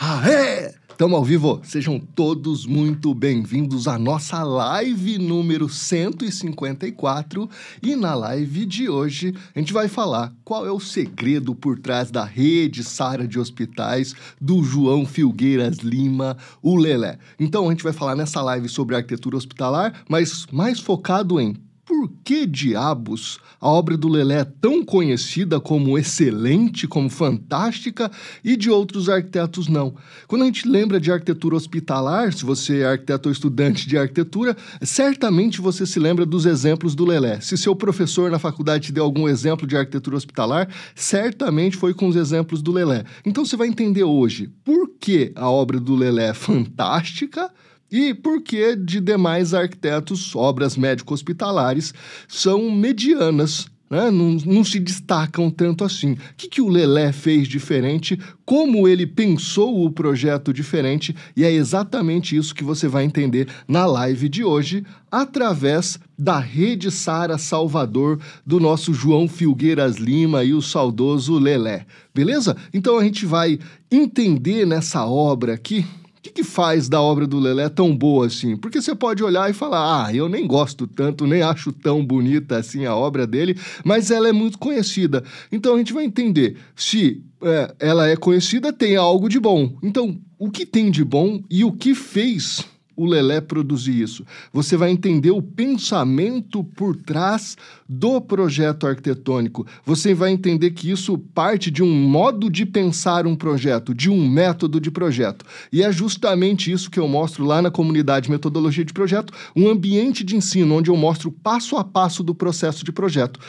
Ah, Estamos ao vivo. Sejam todos muito bem-vindos à nossa live número 154. E na live de hoje, a gente vai falar qual é o segredo por trás da rede Sara de Hospitais do João Filgueiras Lima, o Lelé. Então, a gente vai falar nessa live sobre arquitetura hospitalar, mas mais focado em por que diabos a obra do Lelé é tão conhecida como excelente, como fantástica e de outros arquitetos não? Quando a gente lembra de arquitetura hospitalar, se você é arquiteto ou estudante de arquitetura, certamente você se lembra dos exemplos do Lelé. Se seu professor na faculdade te deu algum exemplo de arquitetura hospitalar, certamente foi com os exemplos do Lelé. Então você vai entender hoje por que a obra do Lelé é fantástica e por que de demais arquitetos, obras médico-hospitalares são medianas né? Não, não, se destacam tanto assim. O que, que o Lelé fez diferente? Como ele pensou o projeto diferente? E é exatamente isso que você vai entender na live de hoje, através da Rede Sara Salvador, do nosso João Filgueiras Lima e o saudoso Lelé. Beleza? Então a gente vai entender nessa obra aqui o que, que faz da obra do Lelé tão boa assim? Porque você pode olhar e falar: ah, eu nem gosto tanto, nem acho tão bonita assim a obra dele, mas ela é muito conhecida. Então a gente vai entender se é, ela é conhecida, tem algo de bom. Então, o que tem de bom e o que fez o Lelé produzir isso? Você vai entender o pensamento por trás do projeto arquitetônico, você vai entender que isso parte de um modo de pensar um projeto, de um método de projeto. E é justamente isso que eu mostro lá na comunidade Metodologia de Projeto, um ambiente de ensino onde eu mostro passo a passo do processo de projeto.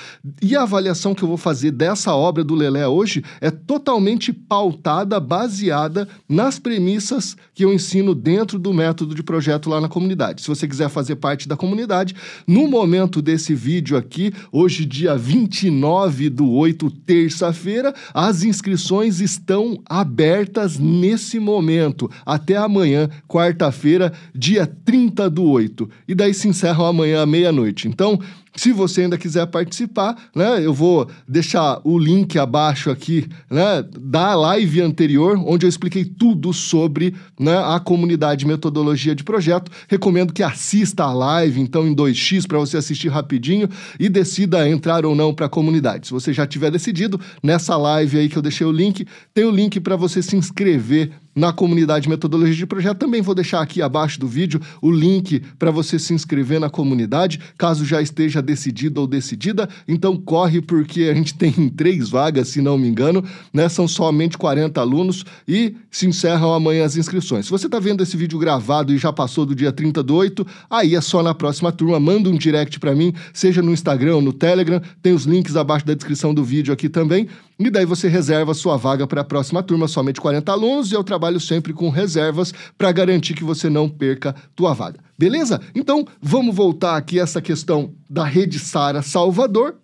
E a avaliação que eu vou fazer dessa obra do Lelé hoje é totalmente pautada, baseada nas premissas que eu ensino dentro do método de projeto lá na comunidade. Se você quiser fazer parte da comunidade, no momento desse vídeo aqui, hoje, dia 29 do 8, terça-feira. As inscrições estão abertas nesse momento, até amanhã, quarta-feira, dia 30 do 8. E daí se encerram amanhã à meia-noite. Então, se você ainda quiser participar, né, eu vou deixar o link abaixo aqui né, da live anterior, onde eu expliquei tudo sobre né, a comunidade metodologia de projeto. Recomendo que assista a live, então, em 2x, para você assistir rapidinho e decida entrar ou não para a comunidade. Se você já tiver decidido, nessa live aí que eu deixei o link, tem o link para você se inscrever na comunidade Metodologia de Projeto. Também vou deixar aqui abaixo do vídeo o link para você se inscrever na comunidade, caso já esteja decidido ou decidida. Então corre, porque a gente tem três vagas, se não me engano, né? São somente 40 alunos e se encerram amanhã as inscrições. Se você está vendo esse vídeo gravado e já passou do dia 30 do 8, aí é só na próxima turma. Manda um direct para mim, seja no Instagram ou no Telegram. Tem os links abaixo da descrição do vídeo aqui também. E daí você reserva sua vaga para a próxima turma, somente 40 alunos, e eu trabalho sempre com reservas para garantir que você não perca tua vaga. Beleza? Então, vamos voltar aqui a essa questão da Rede Sara Salvador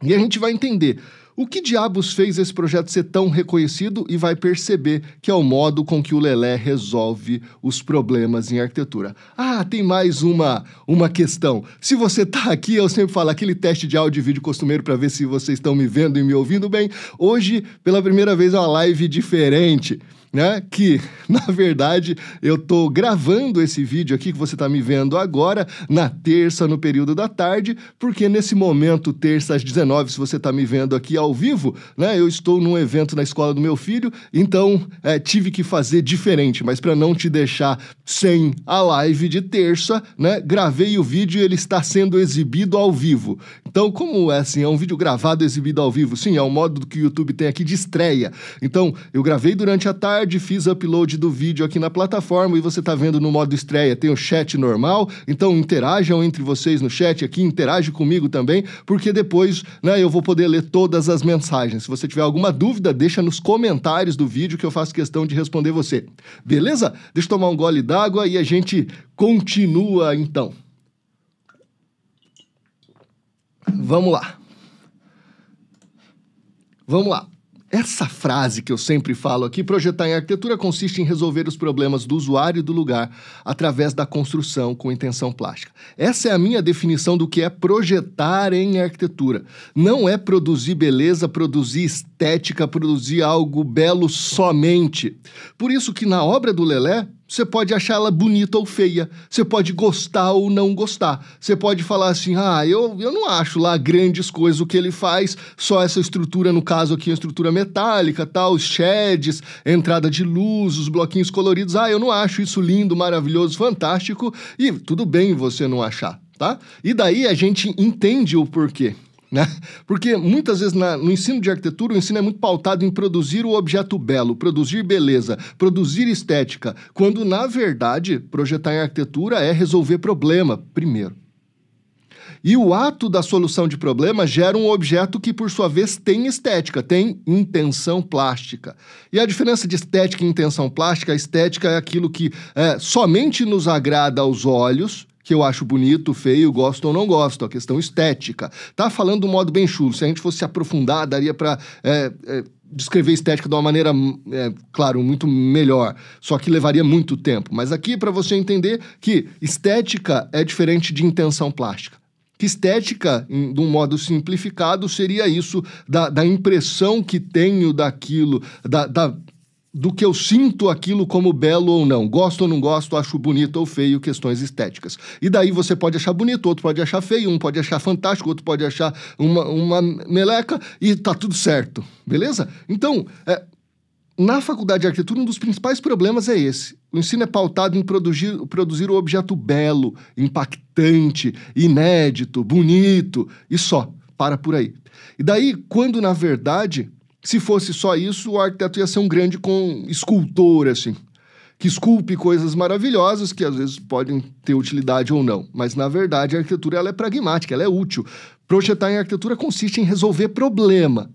e a gente vai entender o que diabos fez esse projeto ser tão reconhecido e vai perceber que é o modo com que o Lelé resolve os problemas em arquitetura. Ah, tem mais uma uma questão. Se você está aqui, eu sempre falo aquele teste de áudio e vídeo costumeiro para ver se vocês estão me vendo e me ouvindo bem. Hoje, pela primeira vez, é uma live diferente né? Que, na verdade, eu tô gravando esse vídeo aqui que você tá me vendo agora, na terça, no período da tarde, porque nesse momento, terça às 19, se você tá me vendo aqui ao vivo, né? Eu estou num evento na escola do meu filho, então é, tive que fazer diferente, mas para não te deixar sem a live de terça, né? Gravei o vídeo e ele está sendo exibido ao vivo. Então, como é assim? É um vídeo gravado exibido ao vivo? Sim, é um modo que o YouTube tem aqui de estreia. Então, eu gravei durante a tarde, fiz upload do vídeo aqui na plataforma e você está vendo no modo estreia. Tem o chat normal, então interajam entre vocês no chat aqui, interage comigo também, porque depois né, eu vou poder ler todas as mensagens. Se você tiver alguma dúvida, deixa nos comentários do vídeo que eu faço questão de responder você. Beleza? Deixa eu tomar um gole d'água e a gente continua então. Vamos lá. Vamos lá. Essa frase que eu sempre falo aqui, projetar em arquitetura, consiste em resolver os problemas do usuário e do lugar através da construção com intenção plástica. Essa é a minha definição do que é projetar em arquitetura. Não é produzir beleza, produzir estética, produzir algo belo somente. Por isso que na obra do Lelé, você pode achar ela bonita ou feia, você pode gostar ou não gostar. Você pode falar assim: ah, eu, eu não acho lá grandes coisas o que ele faz, só essa estrutura, no caso aqui, a estrutura metálica, tal, tá, os sheds, entrada de luz, os bloquinhos coloridos. Ah, eu não acho isso lindo, maravilhoso, fantástico. E tudo bem você não achar, tá? E daí a gente entende o porquê. Né? Porque muitas vezes na, no ensino de arquitetura, o ensino é muito pautado em produzir o objeto belo, produzir beleza, produzir estética, quando na verdade projetar em arquitetura é resolver problema primeiro. E o ato da solução de problema gera um objeto que, por sua vez, tem estética, tem intenção plástica. E a diferença de estética e intenção plástica, a estética é aquilo que é, somente nos agrada aos olhos que eu acho bonito, feio, gosto ou não gosto, a questão estética. Tá falando do modo bem chulo, se a gente fosse aprofundar, daria para é, é, descrever estética de uma maneira, é, claro, muito melhor, só que levaria muito tempo. Mas aqui é para você entender que estética é diferente de intenção plástica. Que estética, em, de um modo simplificado, seria isso da, da impressão que tenho daquilo, da, da do que eu sinto aquilo como belo ou não. Gosto ou não gosto, acho bonito ou feio, questões estéticas. E daí você pode achar bonito, outro pode achar feio, um pode achar fantástico, outro pode achar uma, uma meleca e tá tudo certo, beleza? Então, é, na faculdade de arquitetura, um dos principais problemas é esse. O ensino é pautado em produzir, produzir o um objeto belo, impactante, inédito, bonito e só. Para por aí. E daí, quando na verdade se fosse só isso, o arquiteto ia ser um grande com escultor, assim, que esculpe coisas maravilhosas que às vezes podem ter utilidade ou não. Mas, na verdade, a arquitetura ela é pragmática, ela é útil. Projetar em arquitetura consiste em resolver problema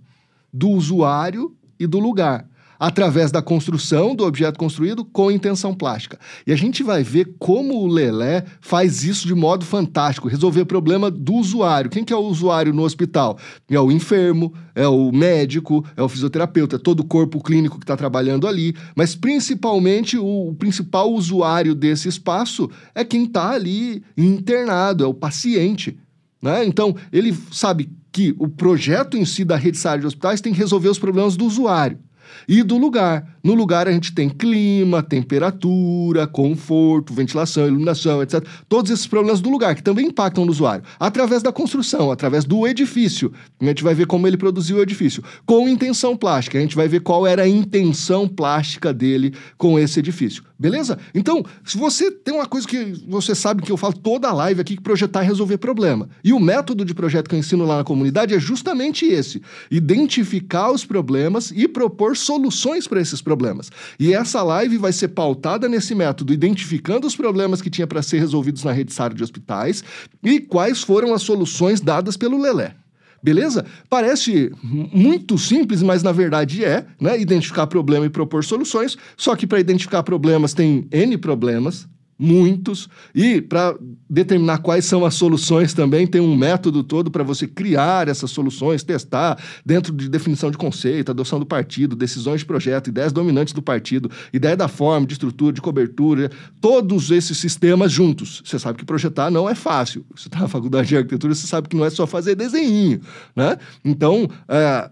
do usuário e do lugar através da construção do objeto construído com intenção plástica. E a gente vai ver como o Lelé faz isso de modo fantástico, resolver o problema do usuário. Quem que é o usuário no hospital? É o enfermo, é o médico, é o fisioterapeuta, é todo o corpo clínico que está trabalhando ali, mas principalmente o, o principal usuário desse espaço é quem está ali internado, é o paciente. Né? Então, ele sabe que o projeto em si da rede de saúde de hospitais tem que resolver os problemas do usuário e do lugar. No lugar a gente tem clima, temperatura, conforto, ventilação, iluminação, etc. Todos esses problemas do lugar que também impactam no usuário. Através da construção, através do edifício, a gente vai ver como ele produziu o edifício. Com intenção plástica, a gente vai ver qual era a intenção plástica dele com esse edifício. Beleza? Então, se você tem uma coisa que você sabe que eu falo toda a live aqui, que projetar é resolver problema. E o método de projeto que eu ensino lá na comunidade é justamente esse: identificar os problemas e propor soluções para esses problemas. E essa live vai ser pautada nesse método, identificando os problemas que tinha para ser resolvidos na rede SAR de hospitais e quais foram as soluções dadas pelo Lelé. Beleza? Parece muito simples, mas na verdade é, né? Identificar problema e propor soluções. Só que para identificar problemas tem N problemas, muitos. E para determinar quais são as soluções também, tem um método todo para você criar essas soluções, testar, dentro de definição de conceito, adoção do partido, decisões de projeto, ideias dominantes do partido, ideia da forma, de estrutura, de cobertura, todos esses sistemas juntos. Você sabe que projetar não é fácil. Você está na faculdade de arquitetura, você sabe que não é só fazer desenho, né? Então, é,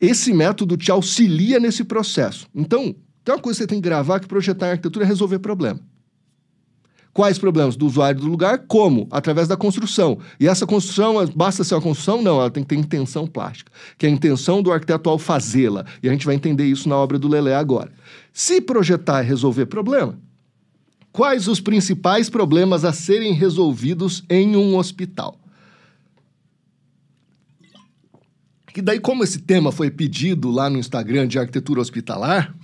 esse método te auxilia nesse processo. Então, tem uma coisa que você tem que gravar que projetar arquitetura é resolver problema. Quais problemas? Do usuário do lugar, como? Através da construção. E essa construção, basta ser uma construção? Não, ela tem que ter intenção plástica, que é a intenção do arquiteto ao fazê-la. E a gente vai entender isso na obra do Lelé agora. Se projetar é resolver problema, quais os principais problemas a serem resolvidos em um hospital? E daí, como esse tema foi pedido lá no Instagram de arquitetura hospitalar,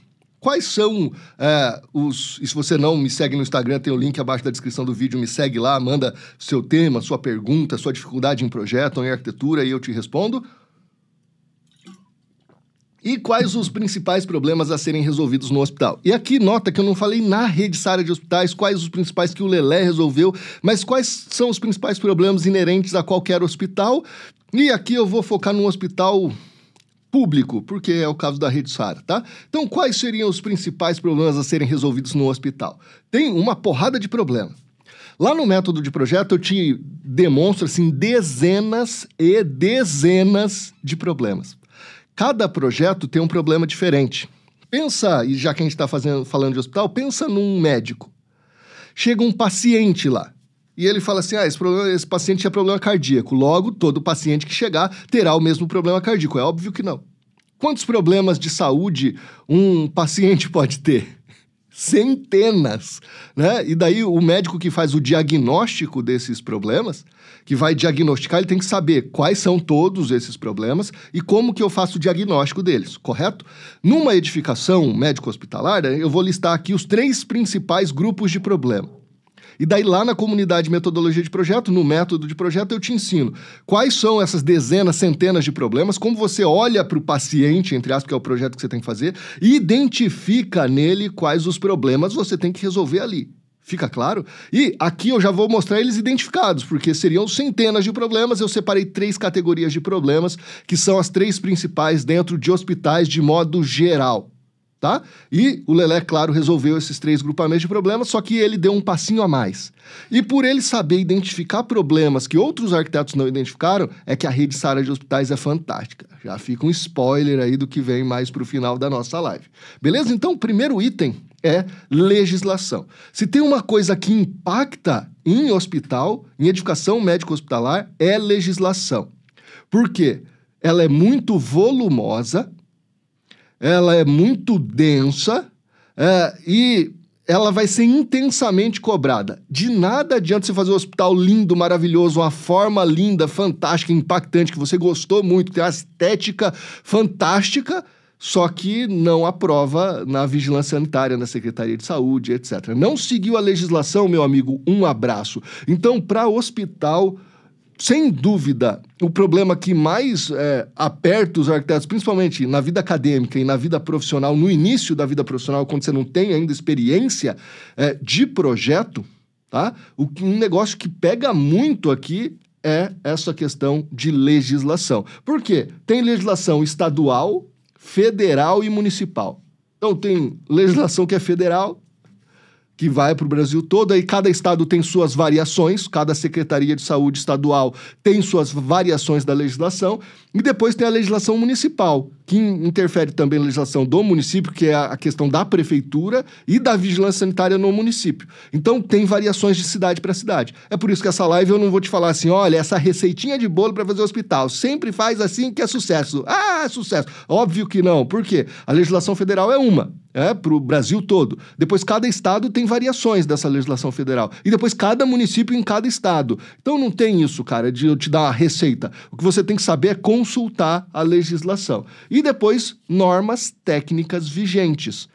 Quais são é, os. E se você não me segue no Instagram, tem o link abaixo da descrição do vídeo, me segue lá, manda seu tema, sua pergunta, sua dificuldade em projeto ou em arquitetura e eu te respondo. E quais os principais problemas a serem resolvidos no hospital? E aqui nota que eu não falei na rede Sara de hospitais quais os principais que o Lelé resolveu, mas quais são os principais problemas inerentes a qualquer hospital. E aqui eu vou focar num hospital público, porque é o caso da rede SARA, tá? Então, quais seriam os principais problemas a serem resolvidos no hospital? Tem uma porrada de problemas. Lá no método de projeto eu te demonstro assim dezenas e dezenas de problemas. Cada projeto tem um problema diferente. Pensa, e já que a gente está falando de hospital, pensa num médico. Chega um paciente lá. E ele fala assim: ah, esse, problema, esse paciente tinha problema cardíaco. Logo, todo paciente que chegar terá o mesmo problema cardíaco. É óbvio que não. Quantos problemas de saúde um paciente pode ter? Centenas, né? E daí o médico que faz o diagnóstico desses problemas, que vai diagnosticar, ele tem que saber quais são todos esses problemas e como que eu faço o diagnóstico deles, correto? Numa edificação médico-hospitalar, eu vou listar aqui os três principais grupos de problema e daí lá na comunidade metodologia de projeto, no método de projeto, eu te ensino quais são essas dezenas, centenas de problemas, como você olha para o paciente, entre aspas, que é o projeto que você tem que fazer, e identifica nele quais os problemas você tem que resolver ali. Fica claro? E aqui eu já vou mostrar eles identificados, porque seriam centenas de problemas. Eu separei três categorias de problemas, que são as três principais dentro de hospitais de modo geral tá? E o Lelé, claro, resolveu esses três grupamentos de problemas, só que ele deu um passinho a mais. E por ele saber identificar problemas que outros arquitetos não identificaram, é que a rede Sara de hospitais é fantástica. Já fica um spoiler aí do que vem mais para o final da nossa live. Beleza? Então, o primeiro item é legislação. Se tem uma coisa que impacta em hospital, em educação médico-hospitalar, é legislação. Por quê? Ela é muito volumosa, ela é muito densa é, e ela vai ser intensamente cobrada. De nada adianta você fazer um hospital lindo, maravilhoso, uma forma linda, fantástica, impactante, que você gostou muito, que tem uma estética fantástica, só que não aprova na vigilância sanitária, na Secretaria de Saúde, etc. Não seguiu a legislação, meu amigo, um abraço. Então, para hospital sem dúvida, o problema que mais é, aperta os arquitetos, principalmente na vida acadêmica e na vida profissional, no início da vida profissional, quando você não tem ainda experiência é, de projeto, tá? O, um negócio que pega muito aqui é essa questão de legislação. Por quê? Tem legislação estadual, federal e municipal. Então, tem legislação que é federal, que vai para o Brasil todo, e cada estado tem suas variações, cada Secretaria de Saúde Estadual tem suas variações da legislação, e depois tem a legislação municipal, que interfere também na legislação do município, que é a questão da prefeitura e da vigilância sanitária no município. Então tem variações de cidade para cidade. É por isso que essa live eu não vou te falar assim, olha, essa receitinha de bolo para fazer hospital, sempre faz assim que é sucesso. Ah, é sucesso. Óbvio que não. Por quê? A legislação federal é uma, é, para o Brasil todo. Depois, cada estado tem variações dessa legislação federal. E depois, cada município em cada estado. Então, não tem isso, cara, de eu te dar uma receita. O que você tem que saber é com consultar a legislação. E depois, normas técnicas vigentes.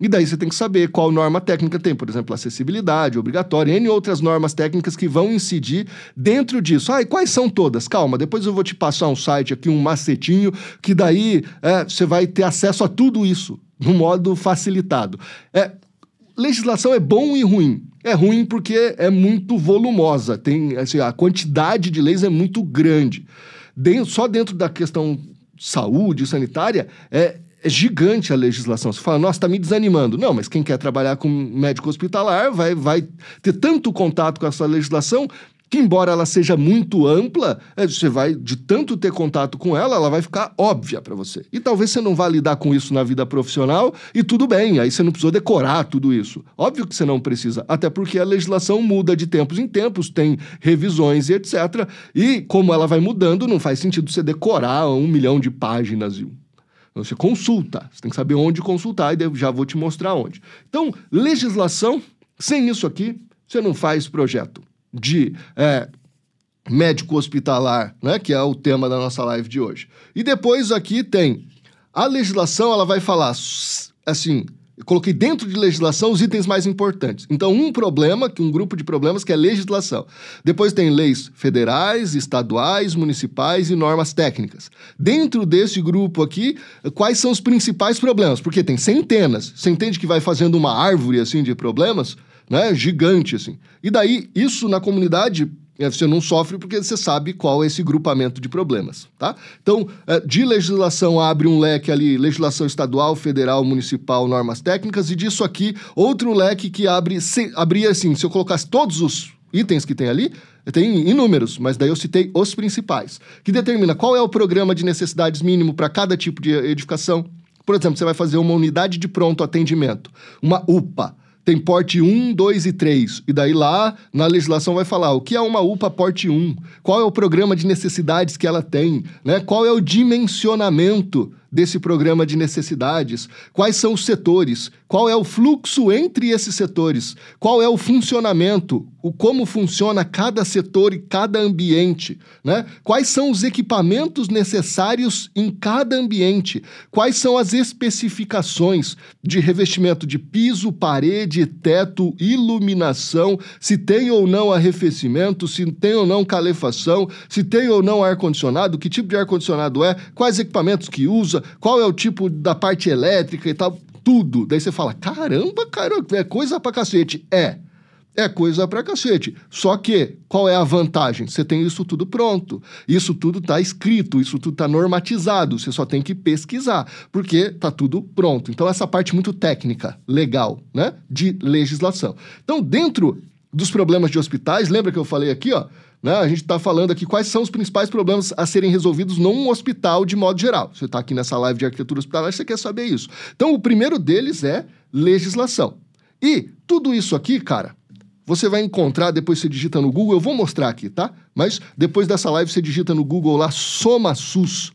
E daí você tem que saber qual norma técnica tem, por exemplo, acessibilidade, obrigatória, e outras normas técnicas que vão incidir dentro disso. Ah, e quais são todas? Calma, depois eu vou te passar um site aqui, um macetinho, que daí é, você vai ter acesso a tudo isso, no modo facilitado. É, legislação é bom e ruim. É ruim porque é muito volumosa, tem assim, a quantidade de leis é muito grande dentro, só dentro da questão saúde, sanitária, é, é gigante a legislação. Você fala, nossa, está me desanimando. Não, mas quem quer trabalhar com médico hospitalar vai, vai ter tanto contato com essa legislação que embora ela seja muito ampla, é, você vai de tanto ter contato com ela, ela vai ficar óbvia para você. E talvez você não vá lidar com isso na vida profissional e tudo bem, aí você não precisou decorar tudo isso. Óbvio que você não precisa, até porque a legislação muda de tempos em tempos, tem revisões e etc. E como ela vai mudando, não faz sentido você decorar um milhão de páginas e você consulta, você tem que saber onde consultar e já vou te mostrar onde. Então, legislação, sem isso aqui, você não faz projeto de é, médico hospitalar, né, que é o tema da nossa live de hoje. E depois aqui tem a legislação, ela vai falar assim, eu coloquei dentro de legislação os itens mais importantes. Então, um problema, que um grupo de problemas que é legislação. Depois tem leis federais, estaduais, municipais e normas técnicas. Dentro desse grupo aqui, quais são os principais problemas? Porque tem centenas. Você entende que vai fazendo uma árvore assim de problemas? né? Gigante, assim. E daí, isso na comunidade eh, você não sofre porque você sabe qual é esse grupamento de problemas, tá? Então, eh, de legislação abre um leque ali, legislação estadual, federal, municipal, normas técnicas, e disso aqui, outro leque que abre, se, abria assim, se eu colocasse todos os itens que tem ali, tem inúmeros, mas daí eu citei os principais, que determina qual é o programa de necessidades mínimo para cada tipo de edificação. Por exemplo, você vai fazer uma unidade de pronto atendimento, uma UPA, tem porte 1, 2 e 3. E daí lá na legislação vai falar o que é uma UPA porte 1, qual é o programa de necessidades que ela tem, né? qual é o dimensionamento desse programa de necessidades, quais são os setores, qual é o fluxo entre esses setores, qual é o funcionamento, o como funciona cada setor e cada ambiente, né? Quais são os equipamentos necessários em cada ambiente, quais são as especificações de revestimento de piso, parede, teto, iluminação, se tem ou não arrefecimento, se tem ou não calefação, se tem ou não ar-condicionado, que tipo de ar-condicionado é, quais equipamentos que usa, qual é o tipo da parte elétrica e tal, tudo. Daí você fala: caramba, caramba, é coisa pra cacete. É. É coisa pra cacete. Só que, qual é a vantagem? Você tem isso tudo pronto. Isso tudo tá escrito, isso tudo tá normatizado. Você só tem que pesquisar, porque tá tudo pronto. Então, essa parte muito técnica, legal, né? De legislação. Então, dentro dos problemas de hospitais, lembra que eu falei aqui, ó? Né? A gente está falando aqui quais são os principais problemas a serem resolvidos num hospital de modo geral. Você está aqui nessa live de arquitetura hospitalar, você quer saber isso. Então, o primeiro deles é legislação. E tudo isso aqui, cara, você vai encontrar, depois você digita no Google, eu vou mostrar aqui, tá? Mas depois dessa live você digita no Google lá SomaSUS,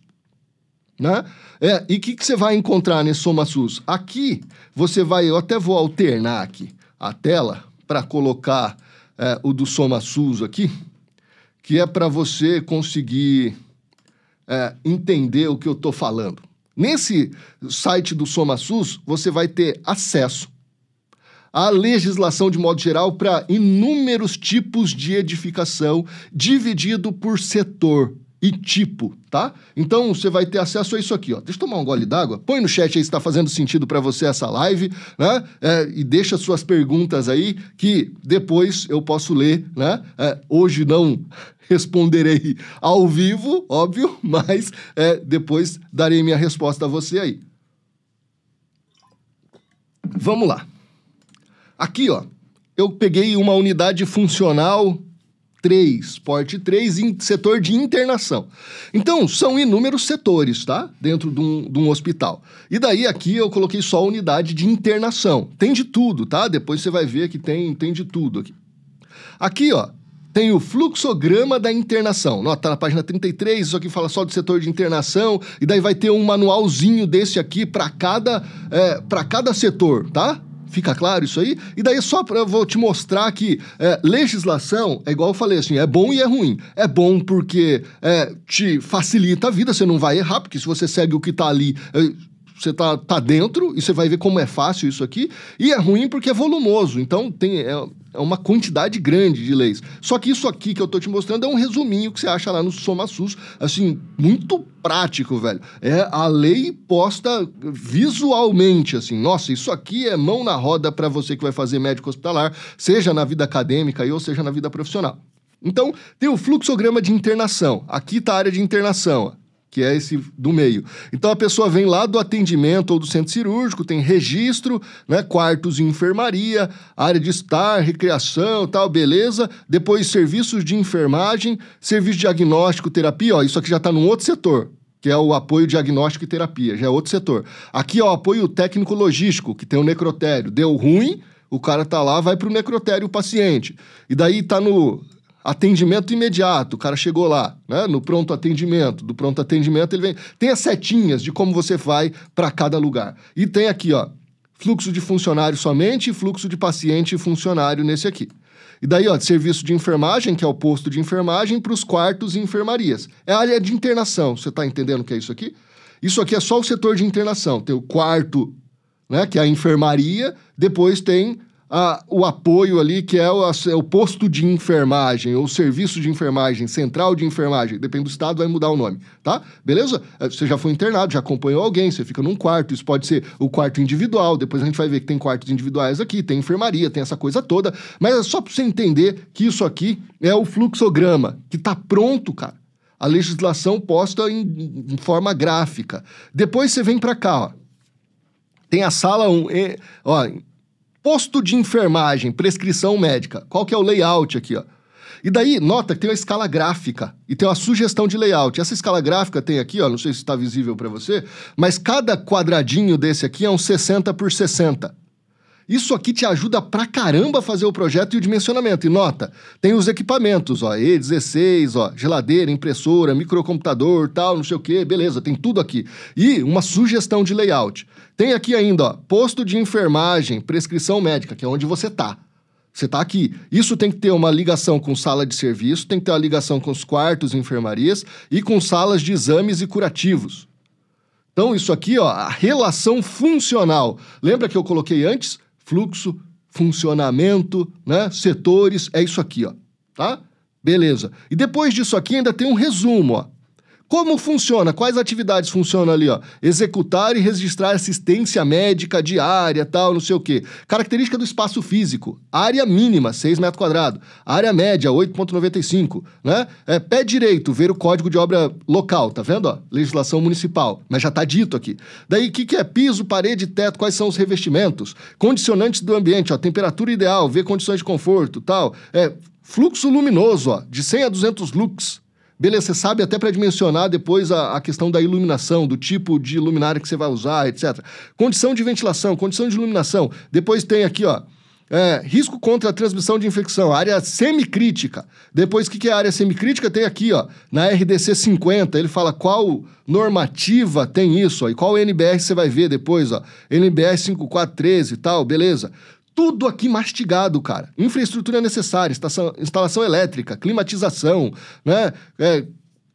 né? É, e o que, que você vai encontrar nesse SomaSUS? Aqui você vai, eu até vou alternar aqui a tela para colocar é, o do SomaSUS aqui, que é para você conseguir é, entender o que eu estou falando. Nesse site do SomaSUS, você vai ter acesso à legislação de modo geral para inúmeros tipos de edificação, dividido por setor e tipo, tá? Então você vai ter acesso a isso aqui, ó. Deixa eu tomar um gole d'água. Põe no chat aí se está fazendo sentido para você essa live, né? É, e deixa suas perguntas aí que depois eu posso ler, né? É, hoje não responderei ao vivo, óbvio, mas é, depois darei minha resposta a você aí. Vamos lá. Aqui, ó, eu peguei uma unidade funcional 3, porte 3, em setor de internação. Então, são inúmeros setores, tá? Dentro de um, de um, hospital. E daí aqui eu coloquei só unidade de internação. Tem de tudo, tá? Depois você vai ver que tem, tem de tudo aqui. Aqui, ó, tem o fluxograma da internação. Nota, na página 33, isso aqui fala só do setor de internação, e daí vai ter um manualzinho desse aqui para cada, é, cada setor, tá? Fica claro isso aí? E daí só pra, eu vou te mostrar que é, legislação, é igual eu falei assim, é bom e é ruim. É bom porque é, te facilita a vida, você não vai errar, porque se você segue o que está ali... É, você tá, tá dentro e você vai ver como é fácil isso aqui. E é ruim porque é volumoso. Então tem, é, é uma quantidade grande de leis. Só que isso aqui que eu tô te mostrando é um resuminho que você acha lá no SomaSus, assim, muito prático, velho. É a lei posta visualmente, assim. Nossa, isso aqui é mão na roda para você que vai fazer médico hospitalar, seja na vida acadêmica ou seja na vida profissional. Então, tem o fluxograma de internação. Aqui tá a área de internação que é esse do meio. Então a pessoa vem lá do atendimento ou do centro cirúrgico, tem registro, né, quartos e enfermaria, área de estar, recreação, tal, beleza. Depois serviços de enfermagem, serviço de diagnóstico, terapia, ó, isso aqui já está num outro setor. Que é o apoio diagnóstico e terapia, já é outro setor. Aqui é o apoio técnico-logístico, que tem o necrotério. Deu ruim, o cara tá lá, vai para o necrotério o paciente. E daí tá no atendimento imediato, o cara chegou lá, né? No pronto atendimento, do pronto atendimento ele vem. Tem as setinhas de como você vai para cada lugar. E tem aqui, ó, fluxo de funcionário somente e fluxo de paciente e funcionário nesse aqui. E daí, ó, de serviço de enfermagem, que é o posto de enfermagem, para os quartos e enfermarias. É a área de internação. Você está entendendo o que é isso aqui? Isso aqui é só o setor de internação. Tem o quarto, né, que é a enfermaria, depois tem a, o apoio ali, que é o, a, é o, posto de enfermagem, ou serviço de enfermagem, central de enfermagem, depende do estado, vai mudar o nome, tá? Beleza? É, você já foi internado, já acompanhou alguém, você fica num quarto, isso pode ser o quarto individual, depois a gente vai ver que tem quartos individuais aqui, tem enfermaria, tem essa coisa toda, mas é só para você entender que isso aqui é o fluxograma, que está pronto, cara. A legislação posta em, em forma gráfica. Depois você vem para cá, ó. Tem a sala 1. Um, ó, Posto de enfermagem, prescrição médica. Qual que é o layout aqui, ó? E daí, nota que tem uma escala gráfica e tem uma sugestão de layout. Essa escala gráfica tem aqui, ó, não sei se está visível para você, mas cada quadradinho desse aqui é um 60 por 60. Isso aqui te ajuda pra caramba a fazer o projeto e o dimensionamento. E nota, tem os equipamentos, ó, E16, ó, geladeira, impressora, microcomputador, tal, não sei o quê, beleza, tem tudo aqui. E uma sugestão de layout. Tem aqui ainda, ó, posto de enfermagem, prescrição médica, que é onde você está. Você está aqui. Isso tem que ter uma ligação com sala de serviço, tem que ter uma ligação com os quartos, enfermarias e com salas de exames e curativos. Então, isso aqui, ó, a relação funcional. Lembra que eu coloquei antes? Fluxo, funcionamento, né? Setores, é isso aqui, ó. Tá? Beleza. E depois disso aqui ainda tem um resumo, ó. Como funciona? Quais atividades funcionam ali, ó? Executar e registrar assistência médica diária, tal, não sei o quê. Característica do espaço físico. Área mínima, 6 metros quadrados. Área média, 8,95, né? É, pé direito, ver o código de obra local, tá vendo, ó? Legislação municipal. Mas já tá dito aqui. Daí, o que, que é piso, parede, teto? Quais são os revestimentos? Condicionantes do ambiente, ó. Temperatura ideal, ver condições de conforto, tal. É... Fluxo luminoso, ó, de 100 a 200 lux, Beleza, você sabe até para dimensionar depois a, a, questão da iluminação, do tipo de luminária que você vai usar, etc. Condição de ventilação, condição de iluminação. Depois tem aqui, ó. É, risco contra a transmissão de infecção, área semicrítica. Depois, o que, que é área semicrítica? Tem aqui, ó, na RDC 50, ele fala qual normativa tem isso, ó, e qual NBR você vai ver depois, ó, NBR 5413 e tal, beleza tudo aqui mastigado, cara. Infraestrutura necessária, estação, instalação elétrica, climatização, né? É,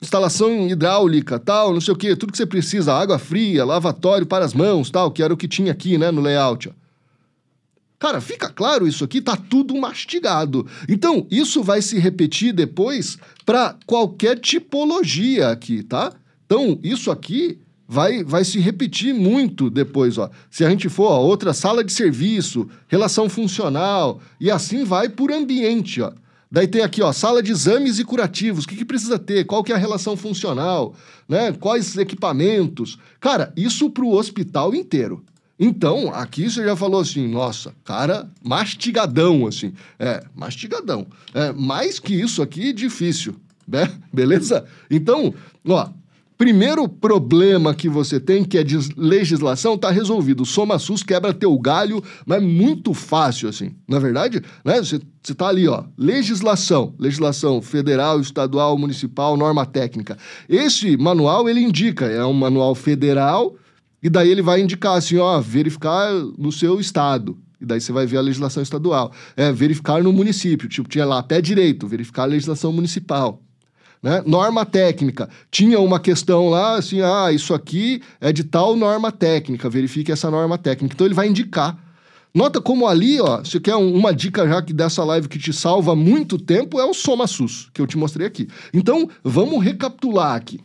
instalação hidráulica, tal, não sei o quê, tudo que você precisa, água fria, lavatório para as mãos, tal, que era o que tinha aqui, né, no layout. Ó. Cara, fica claro isso aqui, tá tudo mastigado. Então, isso vai se repetir depois para qualquer tipologia aqui, tá? Então, isso aqui vai, vai se repetir muito depois. Ó. Se a gente for a outra sala de serviço, relação funcional, e assim vai por ambiente. Ó. Daí tem aqui, ó, sala de exames e curativos. O que, que precisa ter? Qual que é a relação funcional? Né? Quais equipamentos? Cara, isso para o hospital inteiro. Então, aqui você já falou assim, nossa, cara, mastigadão, assim. É, mastigadão. É, mais que isso aqui, difícil. Né? Beleza? Então, ó, primeiro problema que você tem, que é de legislação, tá resolvido. Soma SUS, quebra teu galho, mas é muito fácil, assim. Na é verdade, né? Você você tá ali, ó, legislação, legislação federal, estadual, municipal, norma técnica. Esse manual ele indica, é um manual federal, e daí ele vai indicar assim, ó, verificar no seu estado. E daí você vai ver a legislação estadual. É, verificar no município. Tipo, tinha lá pé direito, verificar a legislação municipal. Né? Norma técnica. Tinha uma questão lá, assim, ah, isso aqui é de tal norma técnica, verifique essa norma técnica. Então ele vai indicar. Nota como ali, ó, se quer um, uma dica já que dessa live que te salva muito tempo, é o Soma SUS, que eu te mostrei aqui. Então, vamos recapitular aqui.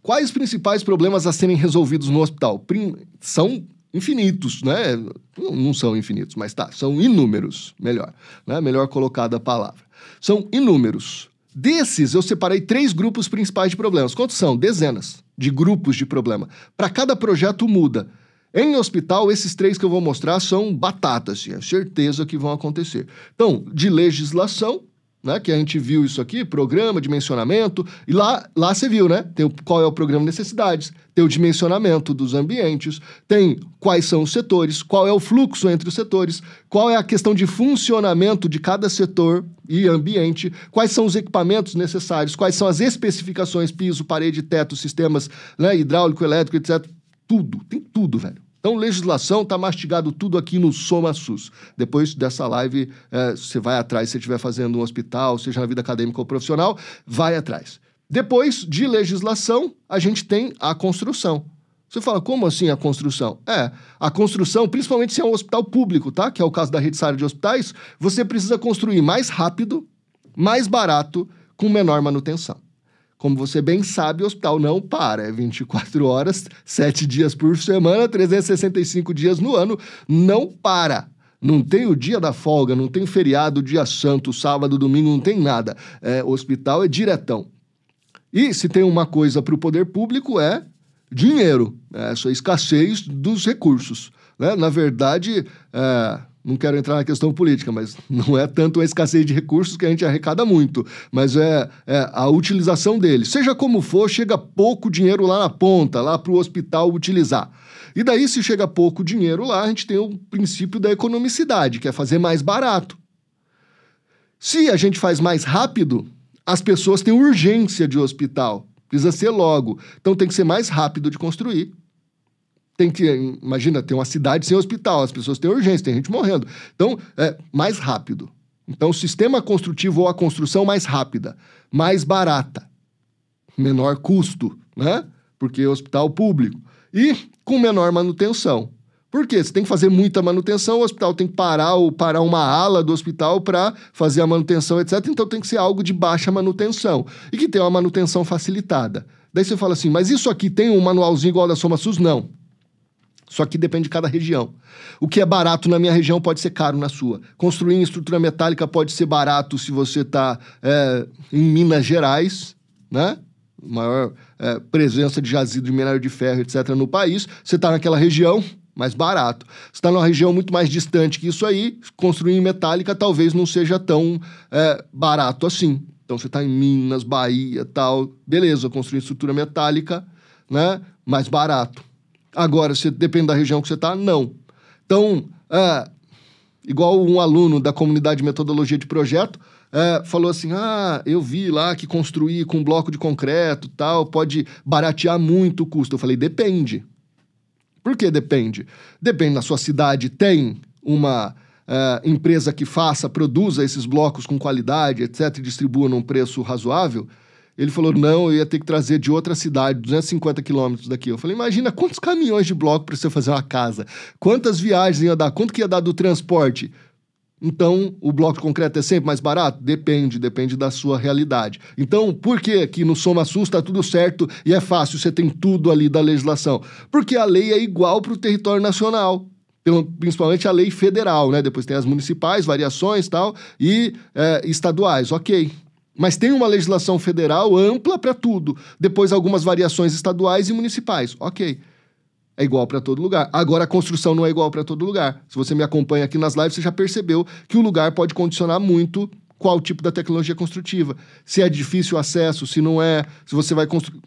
Quais os principais problemas a serem resolvidos no hospital? Prim são infinitos, né? Não, não são infinitos, mas tá, são inúmeros, melhor, né? Melhor colocada a palavra. São inúmeros. Desses, eu separei três grupos principais de problemas. Quantos são? Dezenas de grupos de problema. Para cada projeto muda. Em hospital, esses três que eu vou mostrar são batatas, é certeza que vão acontecer. Então, de legislação, né? Que a gente viu isso aqui, programa, dimensionamento, e lá, lá você viu, né? Tem o, qual é o programa necessidades, tem o dimensionamento dos ambientes, tem quais são os setores, qual é o fluxo entre os setores, qual é a questão de funcionamento de cada setor e ambiente, quais são os equipamentos necessários, quais são as especificações, piso, parede, teto, sistemas, né? Hidráulico, elétrico, etc. Tudo, tem tudo, velho. Então, legislação, está mastigado tudo aqui no Soma SUS. Depois dessa live, é, você vai atrás, se você estiver fazendo um hospital, seja na vida acadêmica ou profissional, vai atrás. Depois de legislação, a gente tem a construção. Você fala, como assim a construção? É, a construção, principalmente se é um hospital público, tá? Que é o caso da rede Sara de hospitais, você precisa construir mais rápido, mais barato, com menor manutenção. Como você bem sabe, o hospital não para. É 24 horas, 7 dias por semana, 365 dias no ano. Não para. Não tem o dia da folga, não tem feriado, dia santo, sábado, domingo, não tem nada. É, o hospital é diretão. E se tem uma coisa para o poder público é dinheiro, É essa escassez dos recursos. Né? Na verdade, é, não quero entrar na questão política, mas não é tanto a escassez de recursos que a gente arrecada muito, mas é, é a utilização deles. Seja como for, chega pouco dinheiro lá na ponta, lá para o hospital utilizar. E daí, se chega pouco dinheiro lá, a gente tem o princípio da economicidade, que é fazer mais barato. Se a gente faz mais rápido, as pessoas têm urgência de hospital. Precisa ser logo. Então tem que ser mais rápido de construir tem que, imagina, tem uma cidade sem hospital, as pessoas têm urgência, tem gente morrendo. Então, é mais rápido. Então, o sistema construtivo ou a construção mais rápida, mais barata, menor custo, né? Porque é hospital público. E com menor manutenção. Por quê? Você tem que fazer muita manutenção, o hospital tem que parar ou parar uma ala do hospital para fazer a manutenção, etc. Então tem que ser algo de baixa manutenção e que tenha uma manutenção facilitada. Daí você fala assim, mas isso aqui tem um manualzinho igual da Soma Sus Não. Só que depende de cada região. O que é barato na minha região pode ser caro na sua. Construir em estrutura metálica pode ser barato se você está é, em Minas Gerais, né? Maior é, presença de jazido de minério de ferro, etc., no país. Você está naquela região, mais barato. Você está numa região muito mais distante que isso aí, construir em metálica talvez não seja tão é, barato assim. Então você está em Minas, Bahia, tal, beleza, construir estrutura metálica, né? Mais barato. Agora, se depende da região que você está, não. Então, é, igual um aluno da comunidade de metodologia de projeto é, falou assim: ah, eu vi lá que construir com bloco de concreto tal pode baratear muito o custo. Eu falei: depende. Por que depende? Depende, na sua cidade tem uma é, empresa que faça, produza esses blocos com qualidade, etc., e distribua num preço razoável. Ele falou: não, eu ia ter que trazer de outra cidade, 250 quilômetros daqui. Eu falei: imagina quantos caminhões de bloco para você fazer uma casa, quantas viagens ia dar, quanto que ia dar do transporte. Então, o bloco de concreto é sempre mais barato? Depende, depende da sua realidade. Então, por que que no Soma Susta está tudo certo e é fácil, você tem tudo ali da legislação? Porque a lei é igual para o território nacional principalmente a lei federal, né? Depois tem as municipais, variações tal, e é, estaduais, ok. Mas tem uma legislação federal ampla para tudo. Depois algumas variações estaduais e municipais. Ok. É igual para todo lugar. Agora a construção não é igual para todo lugar. Se você me acompanha aqui nas lives, você já percebeu que o lugar pode condicionar muito qual tipo da tecnologia construtiva. Se é difícil o acesso, se não é, se você vai construir.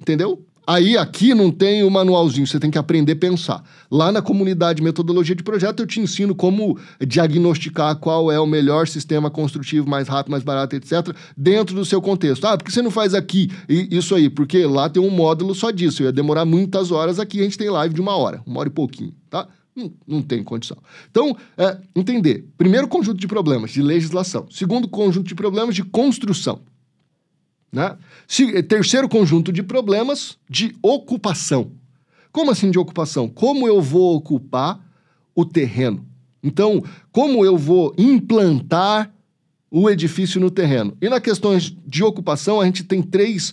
Entendeu? Aí aqui não tem o manualzinho, você tem que aprender a pensar. Lá na comunidade metodologia de projeto eu te ensino como diagnosticar qual é o melhor sistema construtivo, mais rápido, mais barato, etc, dentro do seu contexto. Ah, por que você não faz aqui isso aí? Porque lá tem um módulo só disso, ia demorar muitas horas aqui, a gente tem live de uma hora, uma hora e pouquinho, tá? Não, não, tem condição. Então, é, entender. Primeiro conjunto de problemas de legislação. Segundo conjunto de problemas de construção. Né? Eh, terceiro conjunto de problemas de ocupação. Como assim de ocupação? Como eu vou ocupar o terreno? Então, como eu vou implantar o edifício no terreno? E na questão de ocupação, a gente tem três,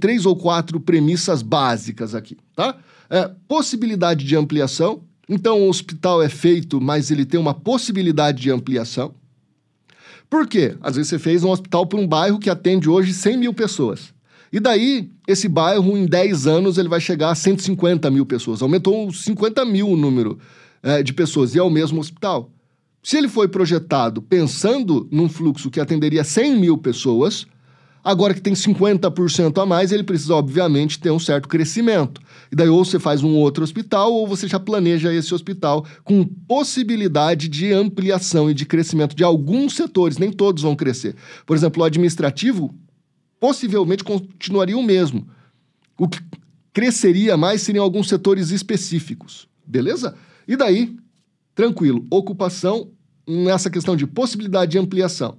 três ou quatro premissas básicas aqui, tá? É, possibilidade de ampliação. Então, o hospital é feito, mas ele tem uma possibilidade de ampliação. Por quê? Às vezes você fez um hospital para um bairro que atende hoje 100 mil pessoas. E daí, esse bairro, em 10 anos, ele vai chegar a 150 mil pessoas. Aumentou 50 mil o número é, de pessoas, e é o mesmo hospital. Se ele foi projetado pensando num fluxo que atenderia 100 mil pessoas, Agora que tem 50% a mais, ele precisa, obviamente, ter um certo crescimento. E daí, ou você faz um outro hospital, ou você já planeja esse hospital com possibilidade de ampliação e de crescimento de alguns setores, nem todos vão crescer. Por exemplo, o administrativo possivelmente continuaria o mesmo. O que cresceria mais seriam alguns setores específicos. Beleza? E daí, tranquilo, ocupação nessa questão de possibilidade de ampliação.